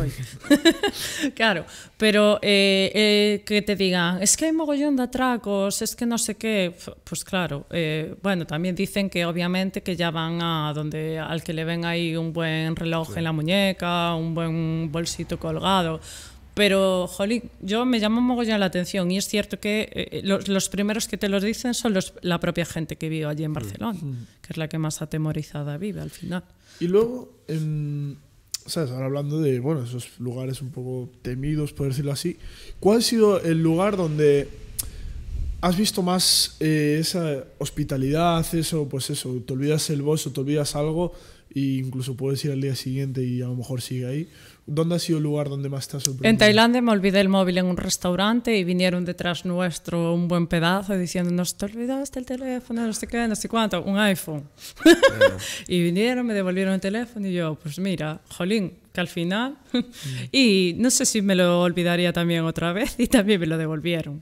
claro, pero eh, que te digan, es que hay mogollón de atracos, es que no sé qué, pues claro, bueno, también dicen que obviamente que ya van a donde al que le ven ahí un buen reloj en la muñeca, un buen bolsito colgado, pero, jolín, yo me llamo mogollón la atención y es cierto que eh, eh, los, primeros que te lo dicen son la propia gente que vive allí en mm. Barcelona, mm. que es la que más atemorizada vive al final. Y luego, ¿sabes? Ahora hablando de, bueno, esos lugares un poco temidos, por decirlo así, ¿cuál ha sido el lugar donde has visto más eh, esa hospitalidad, eso, pues eso, te olvidas el bolso, te olvidas algo e incluso puedes ir al día siguiente y a lo mejor sigue ahí? ¿Dónde ha sido el lugar donde más te ha sorprendido? En Tailandia me olvidé el móvil en un restaurante y vinieron detrás nuestro un buen pedazo diciendo, ¿no te olvidaste el teléfono, no sé qué, no sé cuánto, un iPhone. y vinieron, me devolvieron el teléfono y yo, pues mira, jolín, que al final... Mm. y no sé si me lo olvidaría también otra vez y también me lo devolvieron.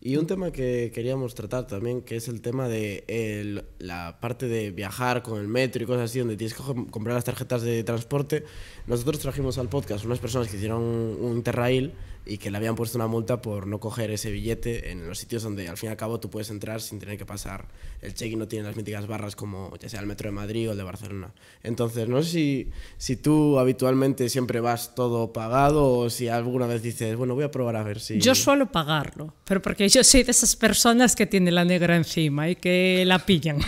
Y un tema que queríamos tratar también, que es el tema de el, la parte de viajar con el metro y cosas así, donde tienes que comprar las tarjetas de transporte. Nosotros trajimos al podcast unas personas que hicieron un, terrail y que le habían puesto una multa por no coger ese billete en los sitios donde al fin y al cabo tú puedes entrar sin tener que pasar el check y no tiene las míticas barras como ya sea el metro de Madrid o el de Barcelona. Entonces, no sé si, si tú habitualmente siempre vas todo pagado o si alguna vez dices, bueno, voy a probar a ver si... Yo suelo pagarlo, pero porque yo soy de esas personas que tienen la negra encima y que la pillan.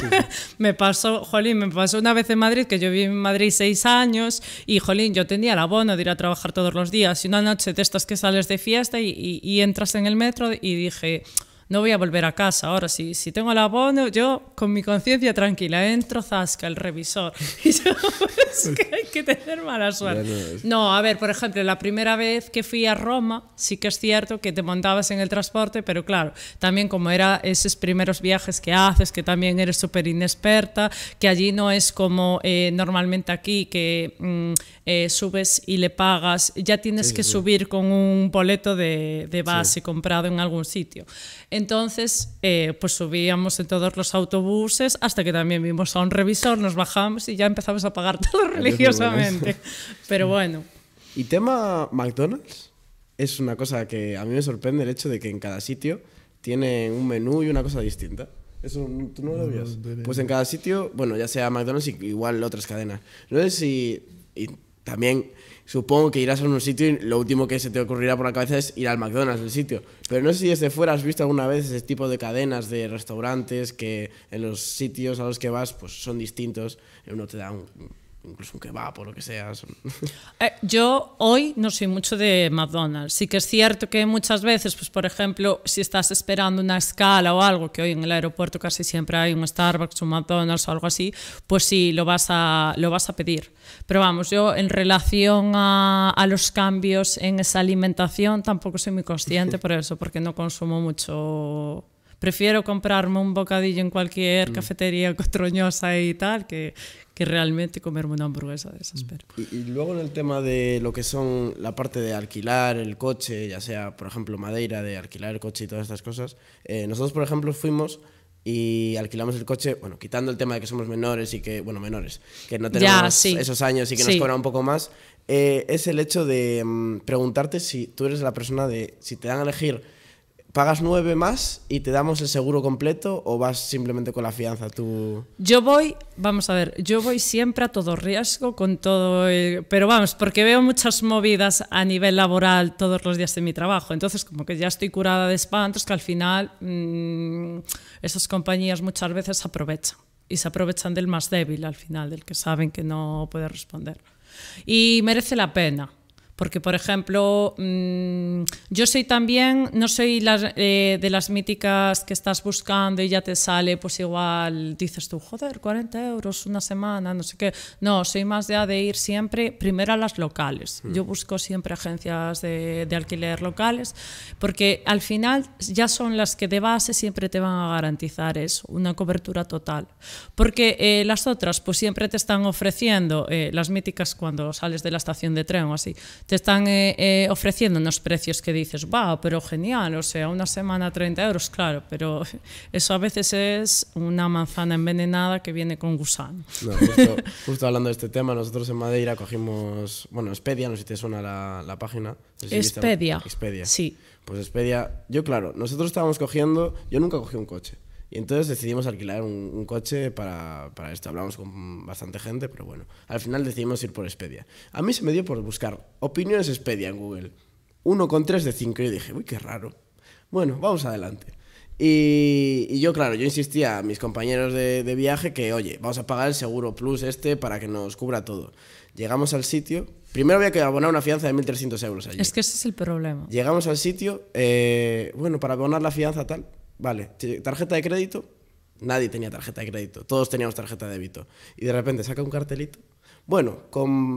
me pasó, jolín, me pasó una vez en Madrid, que yo viví en Madrid seis años y, jolín, yo tenía el abono de ir a trabajar todos los días y una noche de estas que sales de fiesta y, y entras en el metro y dije, no voy a volver a casa. Ahora, si, si tengo el abono, yo con mi conciencia tranquila entro, zasca el revisor. Y yo, pues, que hay que tener mala suerte. No, a ver, por ejemplo, la primera vez que fui a Roma, sí que es cierto que te montabas en el transporte, pero claro, también como era esos primeros viajes que haces, que también eres súper inexperta, que allí no es como eh, normalmente aquí, que mm, eh, subes y le pagas, ya tienes que subir con un boleto de, base comprado en algún sitio. Entonces, eh, pues subíamos en todos los autobuses hasta que también vimos a un revisor, nos bajamos y ya empezamos a pagar todo ah, religiosamente. Pero bueno. ¿Y tema McDonald's? Es una cosa que a mí me sorprende el hecho de que en cada sitio tienen un menú y una cosa distinta. Eso tú no lo habías. Pues en cada sitio, bueno, ya sea McDonald's igual otras cadenas. No sé si y también supongo que irás a un sitio y lo último que se te ocurrirá por la cabeza es ir al McDonald's del sitio. Pero no sé si desde fuera has visto alguna vez ese tipo de cadenas de restaurantes que en los sitios a los que vas pues son distintos. Uno te da un incluso un kebab o lo que sea. Eh, yo hoy no soy mucho de McDonald's. Sí que es cierto que muchas veces, pues por ejemplo, si estás esperando una escala o algo, que hoy en el aeropuerto casi siempre hay un Starbucks, un McDonald's o algo así, pues sí, lo vas a, lo vas a pedir. Pero vamos, yo en relación a, a los cambios en esa alimentación tampoco soy muy consciente por eso, porque no consumo mucho prefiero comprarme un bocadillo en cualquier mm. cafetería cotroñosa y tal que, que realmente comerme una hamburguesa de esas. Mm. Pero... Y, luego en el tema de lo que son la parte de alquilar el coche, ya sea, por ejemplo, Madeira, de alquilar el coche y todas estas cosas, eh, nosotros, por ejemplo, fuimos y alquilamos el coche, bueno, quitando el tema de que somos menores y que, bueno, menores, que no tenemos esos años y que nos cobra un poco más, eh, es el hecho de mm, preguntarte si tú eres la persona de, si te dan a elegir ¿Pagas nueve más y te damos el seguro completo o vas simplemente con la fianza tú? Yo voy, vamos a ver, yo voy siempre a todo riesgo, con todo. pero vamos, porque veo muchas movidas a nivel laboral todos los días de mi trabajo. Entonces, como que ya estoy curada de espantos, que al final mm, esas compañías muchas veces aprovechan. Y se aprovechan del más débil al final, del que saben que no puede responder. Y merece la pena. Porque, por ejemplo, mm, yo soy también, no soy eh, de las míticas que estás buscando y ya te sale, pues igual dices tú, joder, 40 euros una semana, no sé qué. No, soy más ya de ir siempre primero a las locales. Mm. Yo busco siempre agencias de, alquiler locales, porque al final ya son las que de base siempre te van a garantizar eso, una cobertura total. Porque eh, las otras, pues siempre te están ofreciendo, eh, las míticas cuando sales de la estación de tren o así, te están eh, eh, ofreciendo unos precios que dices, va, pero genial, o sea, una semana 30 euros, claro, pero eso a veces es una manzana envenenada que viene con gusano. No, justo, hablando de este tema, nosotros en Madeira cogimos, bueno, Expedia, no sé si te suena la, la página. Expedia. Expedia. Sí. Pues Expedia, yo claro, nosotros estábamos cogiendo, yo nunca cogí un coche. Y entonces decidimos alquilar un, coche para, esto. Hablamos con bastante gente, pero bueno, al final decidimos ir por Expedia. A mí se me dio por buscar opiniones Expedia en Google. 1,3 de 5. Y dije, uy, qué raro. Bueno, vamos adelante. Y, yo, claro, yo insistía a mis compañeros de, viaje que, oye, vamos a pagar el seguro plus este para que nos cubra todo. Llegamos al sitio. Primero había que abonar una fianza de 1.300 euros Es que ese es el problema. Llegamos al sitio, eh, bueno, para abonar la fianza tal, Vale, tarjeta de crédito. Nadie tenía tarjeta de crédito, todos teníamos tarjeta de débito. Y de repente saca un cartelito. Bueno,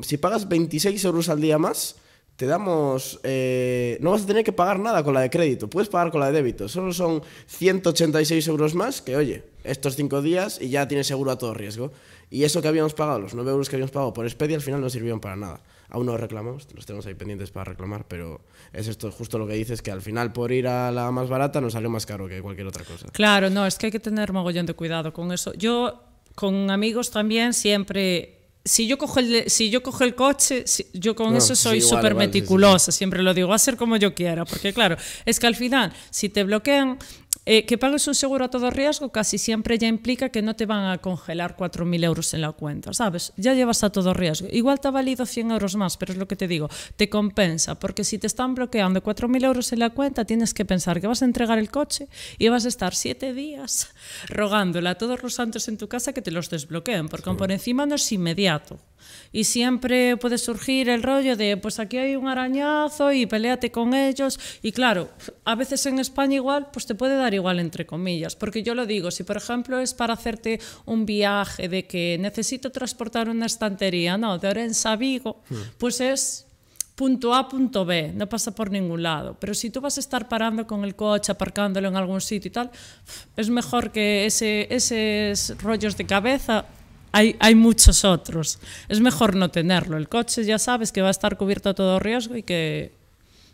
si pagas 26 euros al día más, te damos... Eh, no vas a tener que pagar nada con la de crédito, puedes pagar con la de débito. Solo son 186 euros más que, oye, estos cinco días y ya tienes seguro a todo riesgo. Y eso que habíamos pagado, los 9 euros que habíamos pagado por Expedia, al final no sirvieron para nada aún no reclamamos, los tenemos ahí pendientes para reclamar, pero es esto justo lo que dices, que al final por ir a la más barata nos sale más caro que cualquier otra cosa. Claro, no, es que hay que tener mogollón de cuidado con eso. Yo con amigos también siempre si yo cojo el, si yo cojo el coche, yo con eso soy súper meticulosa, siempre lo digo, hacer como yo quiera, porque claro, es que al final, si te bloquean, eh, que pagues un seguro a todo riesgo casi siempre ya implica que no te van a congelar 4.000 euros en la cuenta, ¿sabes? Ya llevas a todo riesgo. Igual te ha valido 100 euros más, pero es lo que te digo, te compensa, porque si te están bloqueando 4.000 euros en la cuenta, tienes que pensar que vas a entregar el coche y vas a estar 7 días rogándole a todos los santos en tu casa que te los desbloqueen, porque por encima no es inmediato. Y siempre puede surgir el rollo de, pues aquí hay un arañazo y peleate con ellos. Y claro, a veces en España igual, pues te puede dar igual entre comillas. Porque yo lo digo, si por ejemplo es para hacerte un viaje de que necesito transportar una estantería, no, de Orense a Vigo, hmm. pues es punto A, punto B, no pasa por ningún lado. Pero si tú vas a estar parando con el coche, aparcándolo en algún sitio y tal, es mejor que esos rollos de cabeza hay, muchos otros. Es mejor no tenerlo. El coche ya sabes que va a estar cubierto a todo riesgo y que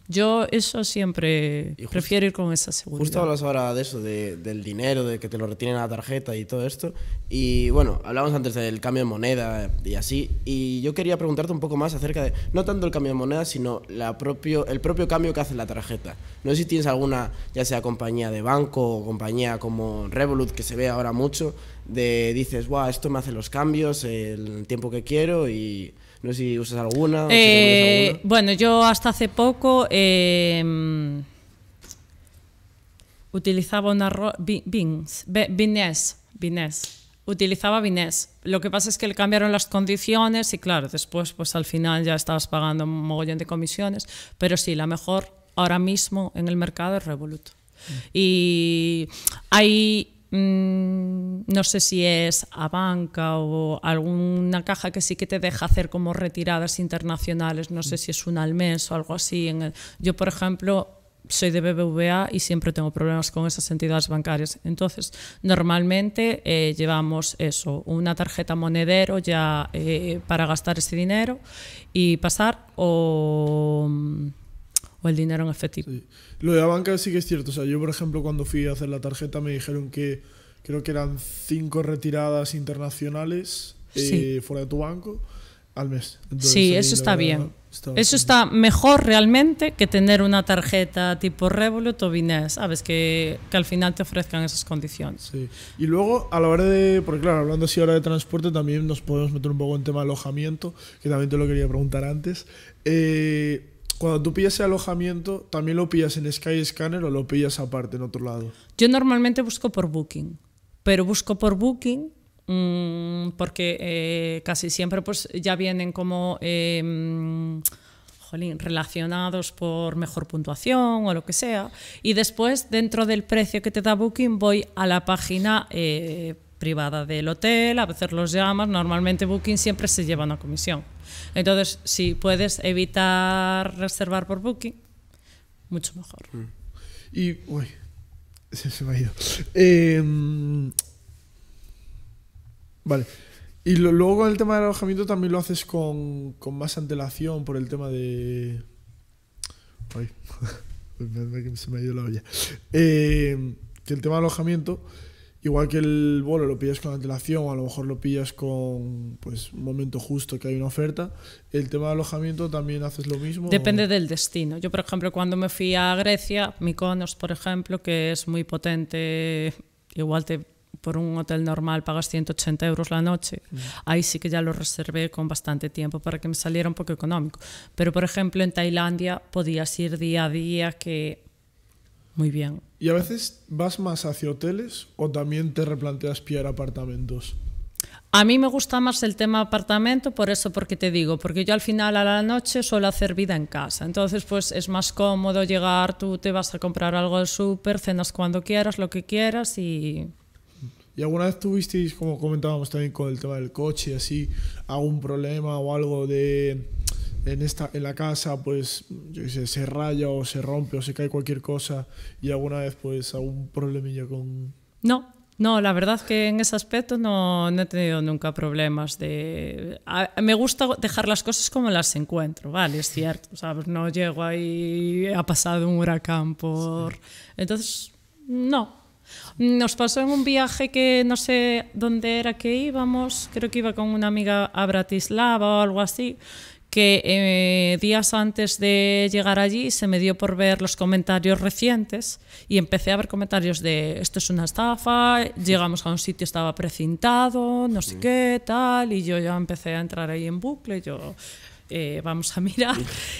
yo eso siempre prefiero ir con esa seguridad. Justo hablas ahora de eso, del dinero, de que te lo retienen la tarjeta y todo esto. Y bueno, hablábamos antes del cambio de moneda y así. Y yo quería preguntarte un poco más acerca de, no tanto el cambio de moneda, sino el propio cambio que hace la tarjeta. No sé si tienes alguna, ya sea compañía de banco o compañía como Revolut, que se ve ahora mucho, de dices, guau esto me hace los cambios, el tiempo que quiero y no sé si usas alguna. Eh, bueno, yo hasta hace poco em, utilizaba una... Bines, Bines. Utilizaba Bines. Lo que pasa es que le cambiaron las condiciones y claro, después pues al final ya estabas pagando un mogollón de comisiones, pero sí, la mejor ahora mismo en el mercado es Revolut. Mm. Y hay Mm, no sé si es a banca o alguna caja que sí que te deja hacer como retiradas internacionales, no sé si es un al o algo así. yo, por ejemplo, soy de BBVA y siempre tengo problemas con esas entidades bancarias. Entonces, normalmente eh, llevamos eso, una tarjeta monedero ya eh, para gastar ese dinero y pasar o... Mm, o el dinero en efectivo. Lo de la banca sí que es cierto. O sea, yo, por ejemplo, cuando fui a hacer la tarjeta me dijeron que creo que eran cinco retiradas internacionales eh, fuera de tu banco al mes. sí, eso está bien. eso está mejor realmente que tener una tarjeta tipo Revolut o Binance, ¿sabes? Que, que al final te ofrezcan esas condiciones. Sí. Y luego, a la hora de. Porque, claro, hablando así ahora de transporte, también nos podemos meter un poco en tema de alojamiento, que también te lo quería preguntar antes. Eh, cuando tú pillas el alojamiento, ¿también lo pillas en Skyscanner o lo pillas aparte en otro lado? Yo normalmente busco por Booking, pero busco por Booking mm, porque eh, casi siempre pues, ya vienen como... Em, relacionados por mejor puntuación o lo que sea. Y después, dentro del precio que te da Booking, voy a la página eh, privada del hotel, a veces los llamas, normalmente Booking siempre se lleva una comisión. Entonces, si puedes evitar reservar por Booking, mucho mejor. Mm. Y, uy, se, me ha ido. Em, vale. Y lo, luego el tema del alojamiento también lo haces con, más antelación por el tema de... Ay, se me ha ido la olla. Em, que el tema del alojamiento Igual que el bolo lo pillas con antelación, o a lo mejor lo pillas con pues, un momento justo que hay una oferta, el tema de alojamiento también haces lo mismo. Depende del destino. Yo, por ejemplo, cuando me fui a Grecia, Mykonos, por ejemplo, que es muy potente, igual te, por un hotel normal pagas 180 euros la noche. Mm. Ahí sí que ya lo reservé con bastante tiempo para que me saliera un poco económico. Pero, por ejemplo, en Tailandia podías ir día a día que muy bien. ¿Y a veces vas más hacia hoteles o también te replanteas pillar apartamentos? A mí me gusta más el tema apartamento, por eso porque te digo, porque yo al final a la noche suelo hacer vida en casa, entonces pues es más cómodo llegar, tú te vas a comprar algo al súper, cenas cuando quieras, lo que quieras y... ¿Y alguna vez tuvisteis, como comentábamos también con el tema del coche, así, algún problema o algo de en, esta, en la casa, pues, yo sé, se raya o se rompe o se cae cualquier cosa y alguna vez, pues, algún problemilla con... No, no, la verdad que en ese aspecto no, no he tenido nunca problemas de... me gusta dejar las cosas como las encuentro, vale, es cierto, ¿sabes? Pues no llego ahí, ha pasado un huracán por... Entonces, no. Nos pasó en un viaje que no sé dónde era que íbamos, creo que iba con una amiga a Bratislava o algo así, que eh, días antes de llegar allí se me dio por ver los comentarios recientes y empecé a ver comentarios de esto es una estafa, llegamos a un sitio estaba precintado, no sé mm. qué, tal, y yo ya empecé a entrar ahí en bucle, yo eh, vamos a mirar.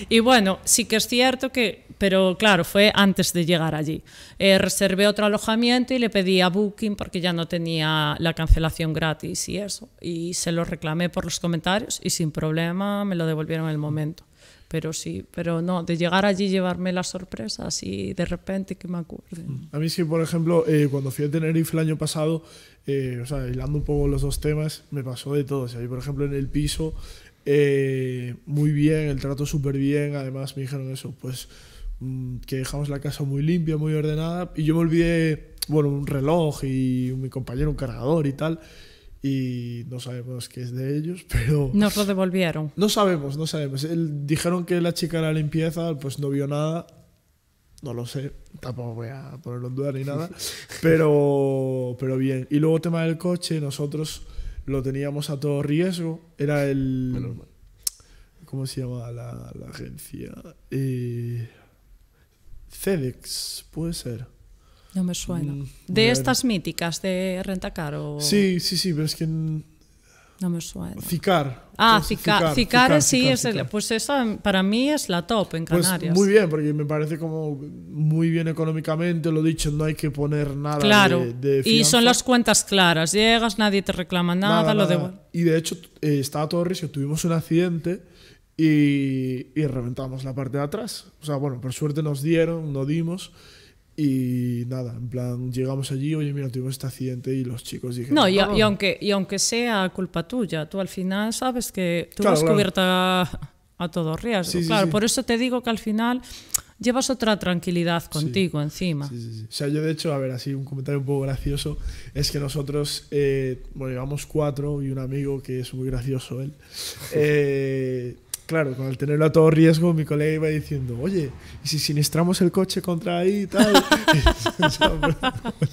Y bueno, sí que es cierto que, pero claro, fue antes de llegar allí. Eh, reservé otro alojamiento y le pedí a Booking porque ya no tenía la cancelación gratis y eso. Y se lo reclamé por los comentarios y sin problema me lo devolvieron en el momento. Pero sí, pero no, de llegar allí llevarme las sorpresas y de repente que me acuerden. A mí sí, por ejemplo, eh, cuando fui a Tenerife el año pasado, o sea, hilando un poco los dos temas, me pasó de todo. O sea, por ejemplo, en el piso eh, muy bien, el trato súper bien. Además, me dijeron eso, pues mm, que dejamos la casa muy limpia, muy ordenada. Y yo me olvidé, bueno, un reloj y mi compañero un cargador y tal. Y no sabemos qué es de ellos, pero... Nos lo devolvieron. No sabemos, no sabemos. dijeron que la chica de la limpieza pues no vio nada. No lo sé, tampoco voy a ponerlo en duda ni nada. pero, pero bien. Y luego tema del coche, nosotros lo teníamos a todo riesgo. Era el. ¿Cómo se llama la, agencia? Eh, CEDEX, puede ser. No me suena. Mm, de estas míticas de renta caro Sí, sí, sí, pero es que. Cicar. Ficar. Ah, ficar, sí, es pues esa para mí es la top en pues Canarias. Pues muy bien, porque me parece como muy bien económicamente, lo dicho, no hay que poner nada claro. de, Y son las cuentas claras, llegas, nadie te reclama nada, lo Y de hecho, eh, estaba todo riesgo, tuvimos un accidente y, y reventamos la parte de atrás. O sea, bueno, por suerte nos dieron, no dimos y nada, en plan, llegamos allí, oye, mira, tuvimos este accidente y los chicos dijeron... No, ah". y, aunque, y aunque sea culpa tuya, tú al final sabes que tú has vas cubierta a, todo riesgo. claro, por eso te digo que al final llevas otra tranquilidad contigo encima. Sí, sí, sí. O sea, yo de hecho, a ver, así un comentario un poco gracioso, es que nosotros, eh, bueno, llevamos cuatro y un amigo que es muy gracioso él, eh, Claro, con el tenerlo a todo riesgo, mi colega iba diciendo, oye, ¿y si siniestramos el coche contra ahí y tal?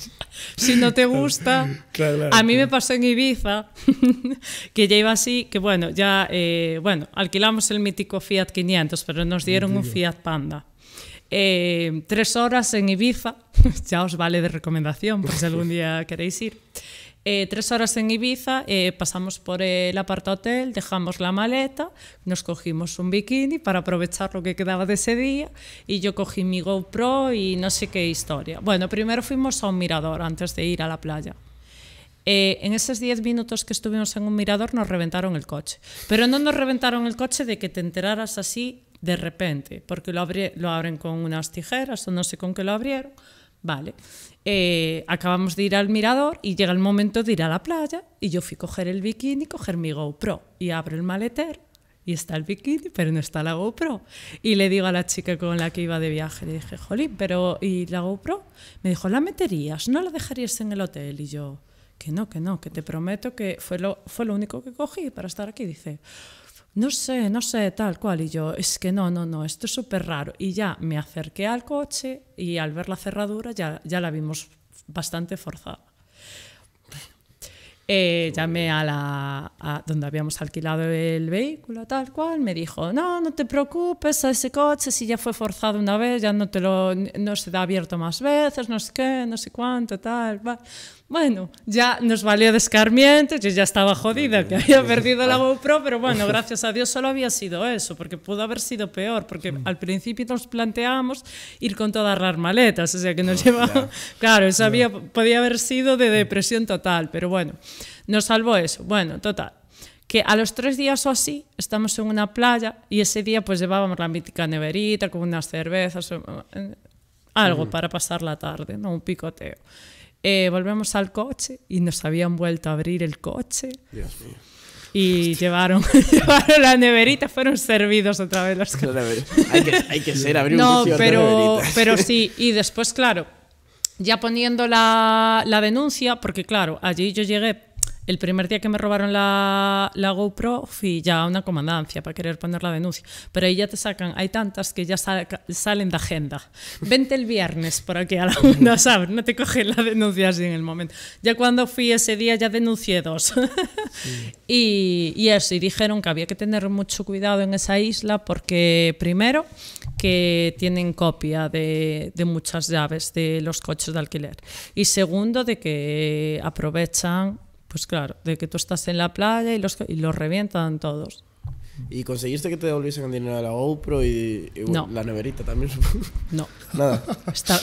si no te gusta. a mí me pasó en Ibiza, que ya iba así, que bueno, ya, eh, bueno, alquilamos el mítico Fiat 500, pero nos dieron un Fiat Panda. Eh, tres horas en Ibiza, ya os vale de recomendación por si algún día queréis ir. Eh, tres horas en Ibiza, eh, pasamos por el aparta hotel, dejamos la maleta, nos cogimos un bikini para aprovechar lo que quedaba de ese día y yo cogí mi GoPro y no sé qué historia. Bueno, primero fuimos a un mirador antes de ir a la playa. Eh, en esos diez minutos que estuvimos en un mirador nos reventaron el coche. Pero no nos reventaron el coche de que te enteraras así de repente, porque lo abren con unas tijeras o no sé con qué lo abrieron Vale. Eh, acabamos de ir al mirador y llega el momento de ir a la playa y yo fui a coger el bikini, coger mi GoPro y abro el maleter y está el bikini, pero no está la GoPro. Y le digo a la chica con la que iba de viaje, le dije, jolín, pero ¿y la GoPro? Me dijo, la meterías, no la dejarías en el hotel. Y yo, que no, que no, que te prometo que fue lo, fue lo único que cogí para estar aquí. Dice, no sé, no sé, tal cual. Y yo, es que no, no, no, esto es súper raro. Y ya me acerqué al coche y al ver la cerradura ya, ya la vimos bastante forzada. Eh, llamé a la donde habíamos alquilado el vehículo, tal cual, me dijo, no, no te preocupes, a ese coche si ya fue forzado una vez, ya no te lo, no se da abierto más veces, no sé qué, no sé cuánto, tal, va. Bueno, ya nos valió de escarmiento, yo ya estaba jodida que había perdido la ah. GoPro, pero bueno, gracias a Dios solo había sido eso, porque pudo haber sido peor, porque al principio nos planteamos ir con todas las maletas, o sea que nos oh, llevaba, claro, eso podía haber sido de depresión total, pero bueno, nos salvó eso. Bueno, total, que a los tres días o así estamos en una playa y ese día pues llevábamos la mítica neverita con unas cervezas, eh, algo para pasar la tarde, ¿no? Un picoteo. Eh, volvemos al coche y nos habían vuelto a abrir el coche. Dios mío. Y llevaron, llevaron la neverita, fueron servidos otra vez los hay hay que ser abrir no, pero, pero sí, y después, claro, ya poniendo la, la denuncia, porque claro, allí yo llegué el primer día que me robaron la, GoPro fui ya a una comandancia para querer poner la denuncia. Pero ahí ya te sacan, hay tantas que ya salen de agenda. Vente el viernes por aquí a la una, ¿sabes? No te cogen la denuncia así en el momento. Ya cuando fui ese día ya denuncié dos. y, y eso, dijeron que había que tener mucho cuidado en esa isla porque primero que tienen copia de muchas llaves de los coches de alquiler. Y segundo, de que aprovechan pues claro, de que tú estás en la playa y los, y los revientan todos. ¿Y conseguiste que te devolviesen el dinero de la GoPro y, no. la neverita también? No. Nada. Está,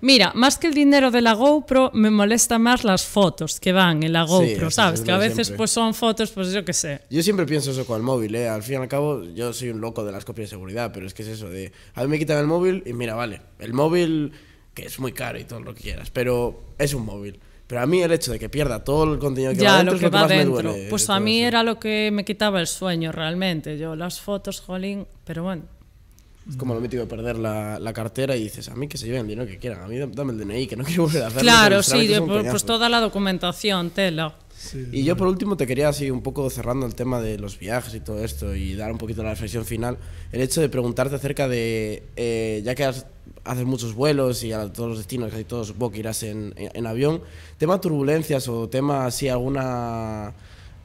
Mira, más que el dinero de la GoPro, me molesta más las fotos que van en la GoPro, ¿sabes? Que a veces pues son fotos, pues yo qué sé. Yo siempre pienso eso con el móvil, ¿eh? Al fin y al cabo, yo soy un loco de las copias de seguridad, pero es que es eso de... A mí me quitan el móvil y mira, vale, el móvil que es muy caro y todo lo que quieras, pero es un móvil. Pero a mí el hecho de que pierda todo el contenido que va dentro lo dentro. pues a mí era lo que me quitaba el sueño realmente. Yo las fotos, jolín, pero bueno. Es como lo mítico de perder la, la, cartera y dices, a mí que se lleven el dinero que quieran, a mí dame el DNI, que no quiero volver a hacerlo. Claro, sí, pues, pues toda la documentación, tela. y yo por último te quería así un poco cerrando el tema de los viajes y todo esto y dar un poquito la reflexión final, el hecho de preguntarte acerca de, eh, ya que has haces muchos vuelos y a todos los destinos, casi todos, vos que irás en, en avión. Tema turbulencias o tema, así alguna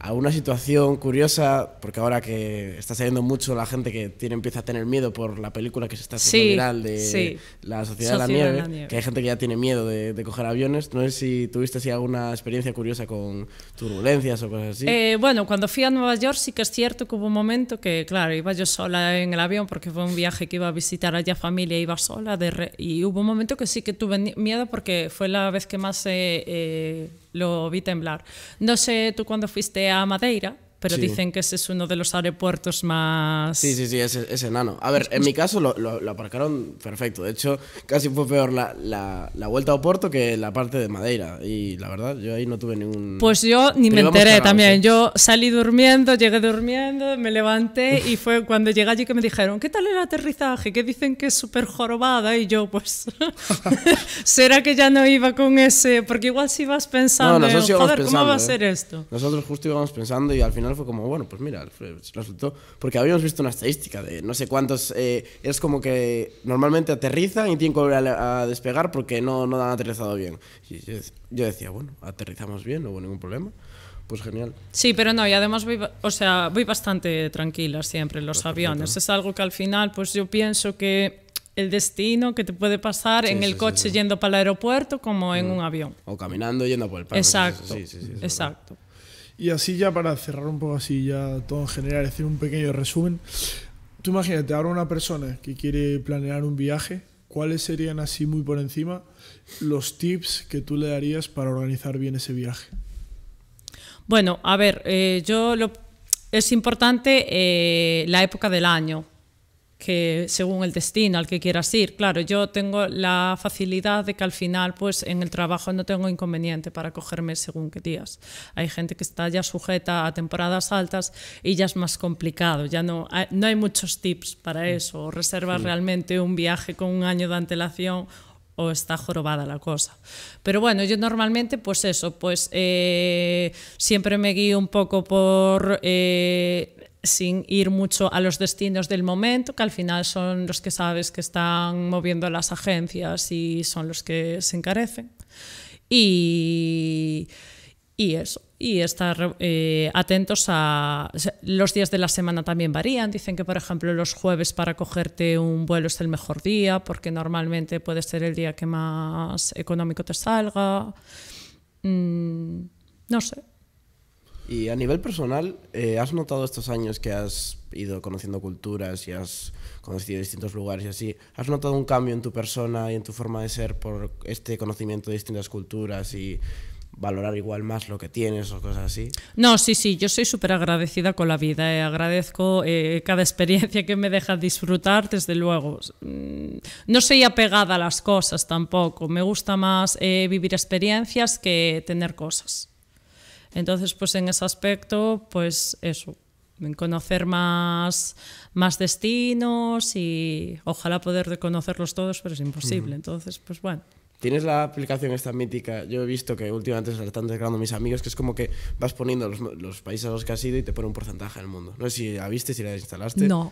a una situación curiosa, porque ahora que está saliendo mucho la gente que tiene, empieza a tener miedo por la película que se está haciendo viral de la Sociedad, de, la nieve, que hay gente que ya tiene miedo de, coger aviones. No sé si tuviste así alguna experiencia curiosa con turbulencias o cosas así. Eh, bueno, cuando fui a Nueva York sí que es cierto que hubo un momento que, claro, iba yo sola en el avión porque fue un viaje que iba a visitar allá familia, iba sola, de y hubo un momento que sí que tuve miedo porque fue la vez que más... Eh, eh, lo vi temblar. No sé tú cuando fuiste a Madeira, pero dicen que ese es uno de los aeropuertos más... Sí, sí, sí, es, es enano. A ver, en mi caso lo, aparcaron perfecto. De hecho, casi fue peor la, vuelta a Oporto que la parte de Madeira. Y la verdad, yo ahí no tuve ningún... Pues yo ni me enteré también. ¿eh? Yo salí durmiendo, llegué durmiendo, me levanté y fue cuando llegué allí que me dijeron, ¿qué tal el aterrizaje? Que dicen que es súper jorobada. Y yo, pues, ¿será que ya no iba con ese? Porque igual si vas pensando, no, ¿cómo va a ser ¿eh? esto? Nosotros justo íbamos pensando y al final fue como, bueno, pues mira, pues resultó. Porque habíamos visto una estadística de no sé cuántos. Eh, es como que normalmente aterrizan y tienen que volver a, despegar porque no, no han aterrizado bien. Y yo, decía, bueno, aterrizamos bien, no hubo ningún problema. Pues genial. Sí, pero no, y además voy, o sea, voy bastante tranquila siempre en los aviones. Es algo que al final, pues yo pienso que el destino que te puede pasar en el coche yendo para el aeropuerto como en mm. un avión. O caminando yendo por el parque. Exacto. exacto. Y así ya para cerrar un poco así ya todo en general, hacer un pequeño resumen. Tú imagínate, ahora una persona que quiere planear un viaje, ¿cuáles serían así muy por encima los tips que tú le darías para organizar bien ese viaje? Bueno, a ver, eh, yo lo, es importante eh, la época del año que según el destino al que quieras ir. Claro, yo tengo la facilidad de que al final, pues en el trabajo no tengo inconveniente para cogerme según qué días. Hay gente que está ya sujeta a temporadas altas y ya es más complicado. Ya no hay, no hay muchos tips para mm. eso. O reservas mm. realmente un viaje con un año de antelación o está jorobada la cosa. Pero bueno, yo normalmente, pues eso, pues eh, siempre me guío un poco por eh, sin ir mucho a los destinos del momento, que al final son los que sabes que están moviendo las agencias y son los que se encarecen. Y, y eso, y estar eh, atentos a... los días de la semana también varían. Dicen que, por ejemplo, los jueves para cogerte un vuelo es el mejor día, porque normalmente puede ser el día que más económico te salga. Mm, no sé, y a nivel personal, eh, ¿has notado estos años que has ido conociendo culturas y has conocido distintos lugares y así? ¿Has notado un cambio en tu persona y en tu forma de ser por este conocimiento de distintas culturas y valorar igual más lo que tienes o cosas así. No, sí, sí, yo soy súper agradecida con la vida. y eh, Agradezco eh, cada experiencia que me deja disfrutar, desde luego. Mm, no soy apegada a las cosas tampoco. Me gusta más vivir experiencias que tener cosas. Entonces, pues en ese aspecto, pues eso, conocer más, más destinos y ojalá poder reconocerlos todos, pero es imposible. Entonces, pues bueno. Tienes la aplicación esta mítica, yo he visto que últimamente se la están descargando mis amigos, que es como que vas poniendo los, países a los que has ido y te pone un porcentaje del mundo. No sé si la viste, si la instalaste. No.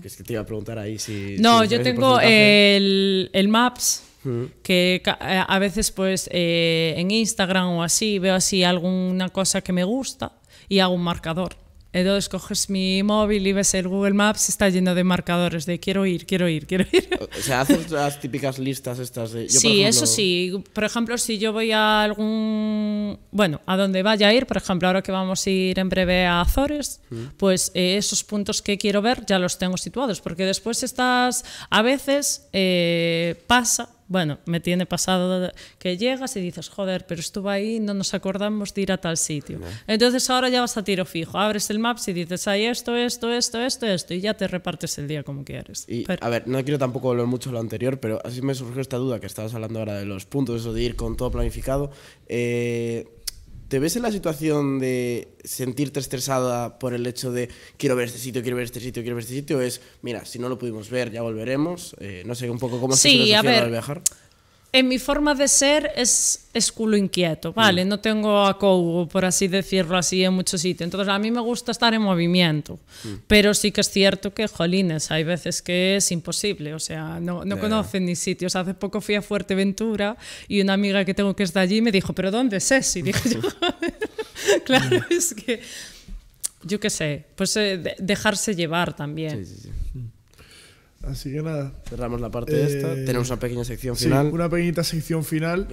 Que es que te iba a preguntar ahí si... No, yo tengo el, el Maps Mm. Que eh, a veces, pues, eh, en Instagram o así, veo así alguna cosa que me gusta y hago un marcador. Entonces coges mi móvil y ves el Google Maps, está lleno de marcadores de quiero ir, quiero ir, quiero ir. O sea, haces las típicas listas estas de... sí, eso sí. Por ejemplo, si yo voy a algún... Bueno, a donde vaya a ir, por ejemplo, ahora que vamos a ir en breve a Azores, mm. pues eh, esos puntos que quiero ver ya los tengo situados, porque después estás... A veces eh, pasa bueno, me tiene pasado que llegas y dices, joder, pero estuvo ahí, no nos acordamos de ir a tal sitio. Entonces ahora ya vas a tiro fijo, abres el maps y dices, hay esto, esto, esto, esto, esto, y ya te repartes el día como quieres. A ver, no quiero tampoco volver mucho a lo anterior, pero así me surgió esta duda que estabas hablando ahora de los puntos, eso de ir con todo planificado. Eh, ¿Te ves en la situación de sentirte estresada por el hecho de quiero ver este sitio, quiero ver este sitio, quiero ver este sitio? Es, mira, si no lo pudimos ver, ya volveremos. Eh, no sé, un poco cómo sí, a ver, viajar en mi forma de ser es, es culo inquieto, ¿vale? Mm. No tengo acogo, por así decirlo así, en muchos sitios. Entonces, a mí me gusta estar en movimiento, mm. pero sí que es cierto que, jolines, hay veces que es imposible, o sea, no, no conocen ni sitios. Hace poco fui a Fuerteventura y una amiga que tengo que de allí me dijo, ¿pero dónde es eso? Y dije yo, claro, es que, yo qué sé, pues eh, dejarse llevar también. Sí, sí, sí. Así que nada. Cerramos la parte esta. Eh, tenemos una pequeña sección sí, final. Una pequeñita sección final.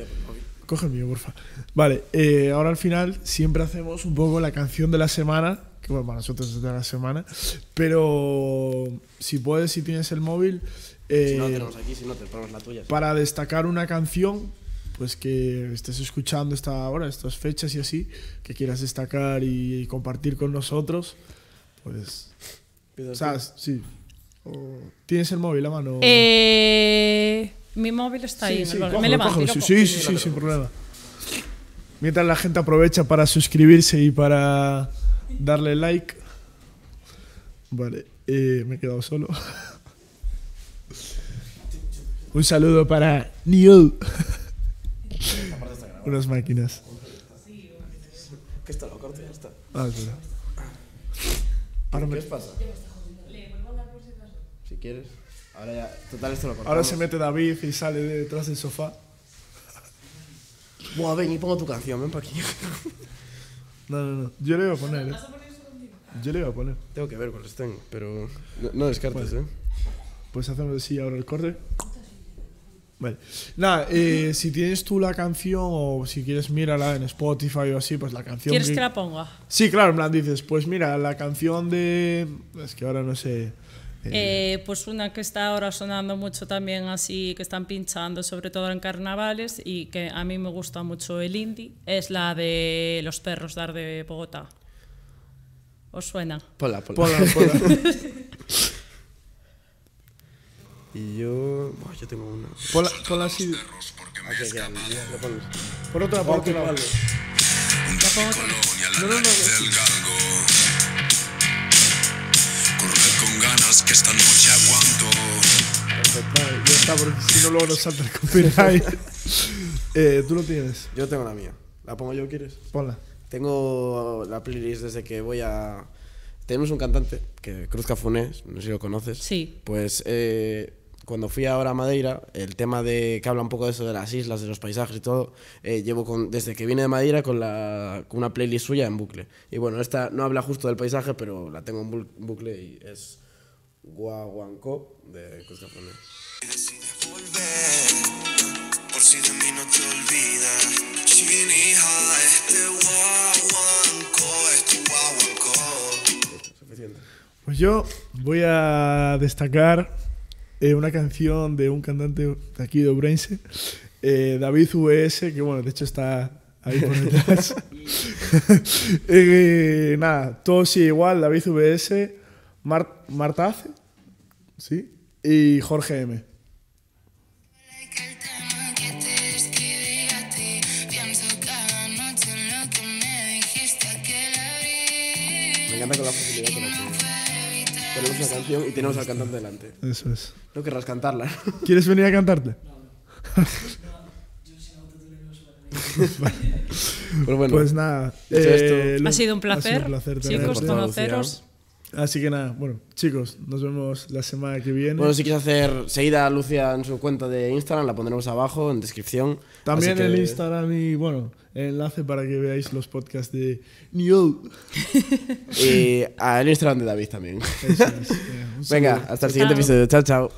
Coge el mío, porfa. Vale, eh, ahora al final siempre hacemos un poco la canción de la semana. Que bueno, para nosotros es de la semana. Pero si puedes, si tienes el móvil. si no, eh, tenemos aquí, si no, te ponemos la tuya. Para destacar una canción pues que estés escuchando esta hora, estas fechas y así, que quieras destacar y, compartir con nosotros, pues... O sí, ¿Tienes el móvil a mano? Eh, mi móvil está ahí. Sí, me, sí, sí, sí, sin problema. Mientras la gente aprovecha para suscribirse y para darle like. Vale, eh, me he quedado solo. Un saludo para Neil. Unas máquinas. Que está ah, ¿Qué pasa? quieres. Ahora ya, total, esto lo cortamos. Ahora se mete David y sale detrás del sofá. Buah, ven y pongo tu canción, ven para aquí. no, no, no. Yo le voy a poner, ¿eh? Yo le voy a poner. Tengo que ver cuáles tengo, pero no, descartes, pues, ¿eh? Pues hacemos así ahora el corte. Vale. Nada, eh, si tienes tú la canción o si quieres mírala en Spotify o así, pues la canción. ¿Quieres que la ponga? Sí, claro, en plan dices, pues mira, la canción de. Es que ahora no sé. Eh, eh, pues una que está ahora sonando mucho también así, que están pinchando sobre todo en carnavales y que a mí me gusta mucho el indie, es la de Los Perros Dar de Bogotá. ¿Os suena? Pola, pola. y yo... yo tengo una... por por Por otra. No, no, no. que esta noche aguanto. Ya está, porque si no nos salta el copyright. Eh, tú lo tienes. Yo tengo la mía. ¿La pongo yo, quieres? Ponla. Tengo la playlist desde que voy a. Tenemos un cantante, que Cruz Cafunés, no sé si lo conoces. Sí. Pues eh, cuando fui ahora a Madeira, el tema de que habla un poco de eso de las islas, de los paisajes y todo, eh, llevo con, desde que vine de Madeira con, la, con una playlist suya en bucle. Y bueno, esta no habla justo del paisaje, pero la tengo en bucle y es Guaguancó de volver, por si de mí no te olvidas. Chinija, este guaguancó, este guaguancó. Pues yo voy a destacar eh, una canción de un cantante de aquí de Ourense, eh, David VS, que bueno, de hecho está ahí por detrás. eh, nada, todo sigue igual, David VS Marta Ace, ¿sí? Y Jorge M. Me encanta con la facilidad con la Tenemos una canción y tenemos al cantante delante. Eso es. No querrás cantarla. ¿Quieres venir a cantarte? No. vale. pues bueno. Pues nada. Eh, ha sido un placer, ha sido un placer chicos, conoceros. Así que nada, bueno, chicos, nos vemos la semana que viene. Bueno, si quieres hacer seguida a Lucia en su cuenta de Instagram, la pondremos abajo en descripción. También en el Instagram y bueno, el enlace para que veáis los podcasts de New. y al Instagram de David también. Eh, Venga, hasta el siguiente episodio. Chao, chao.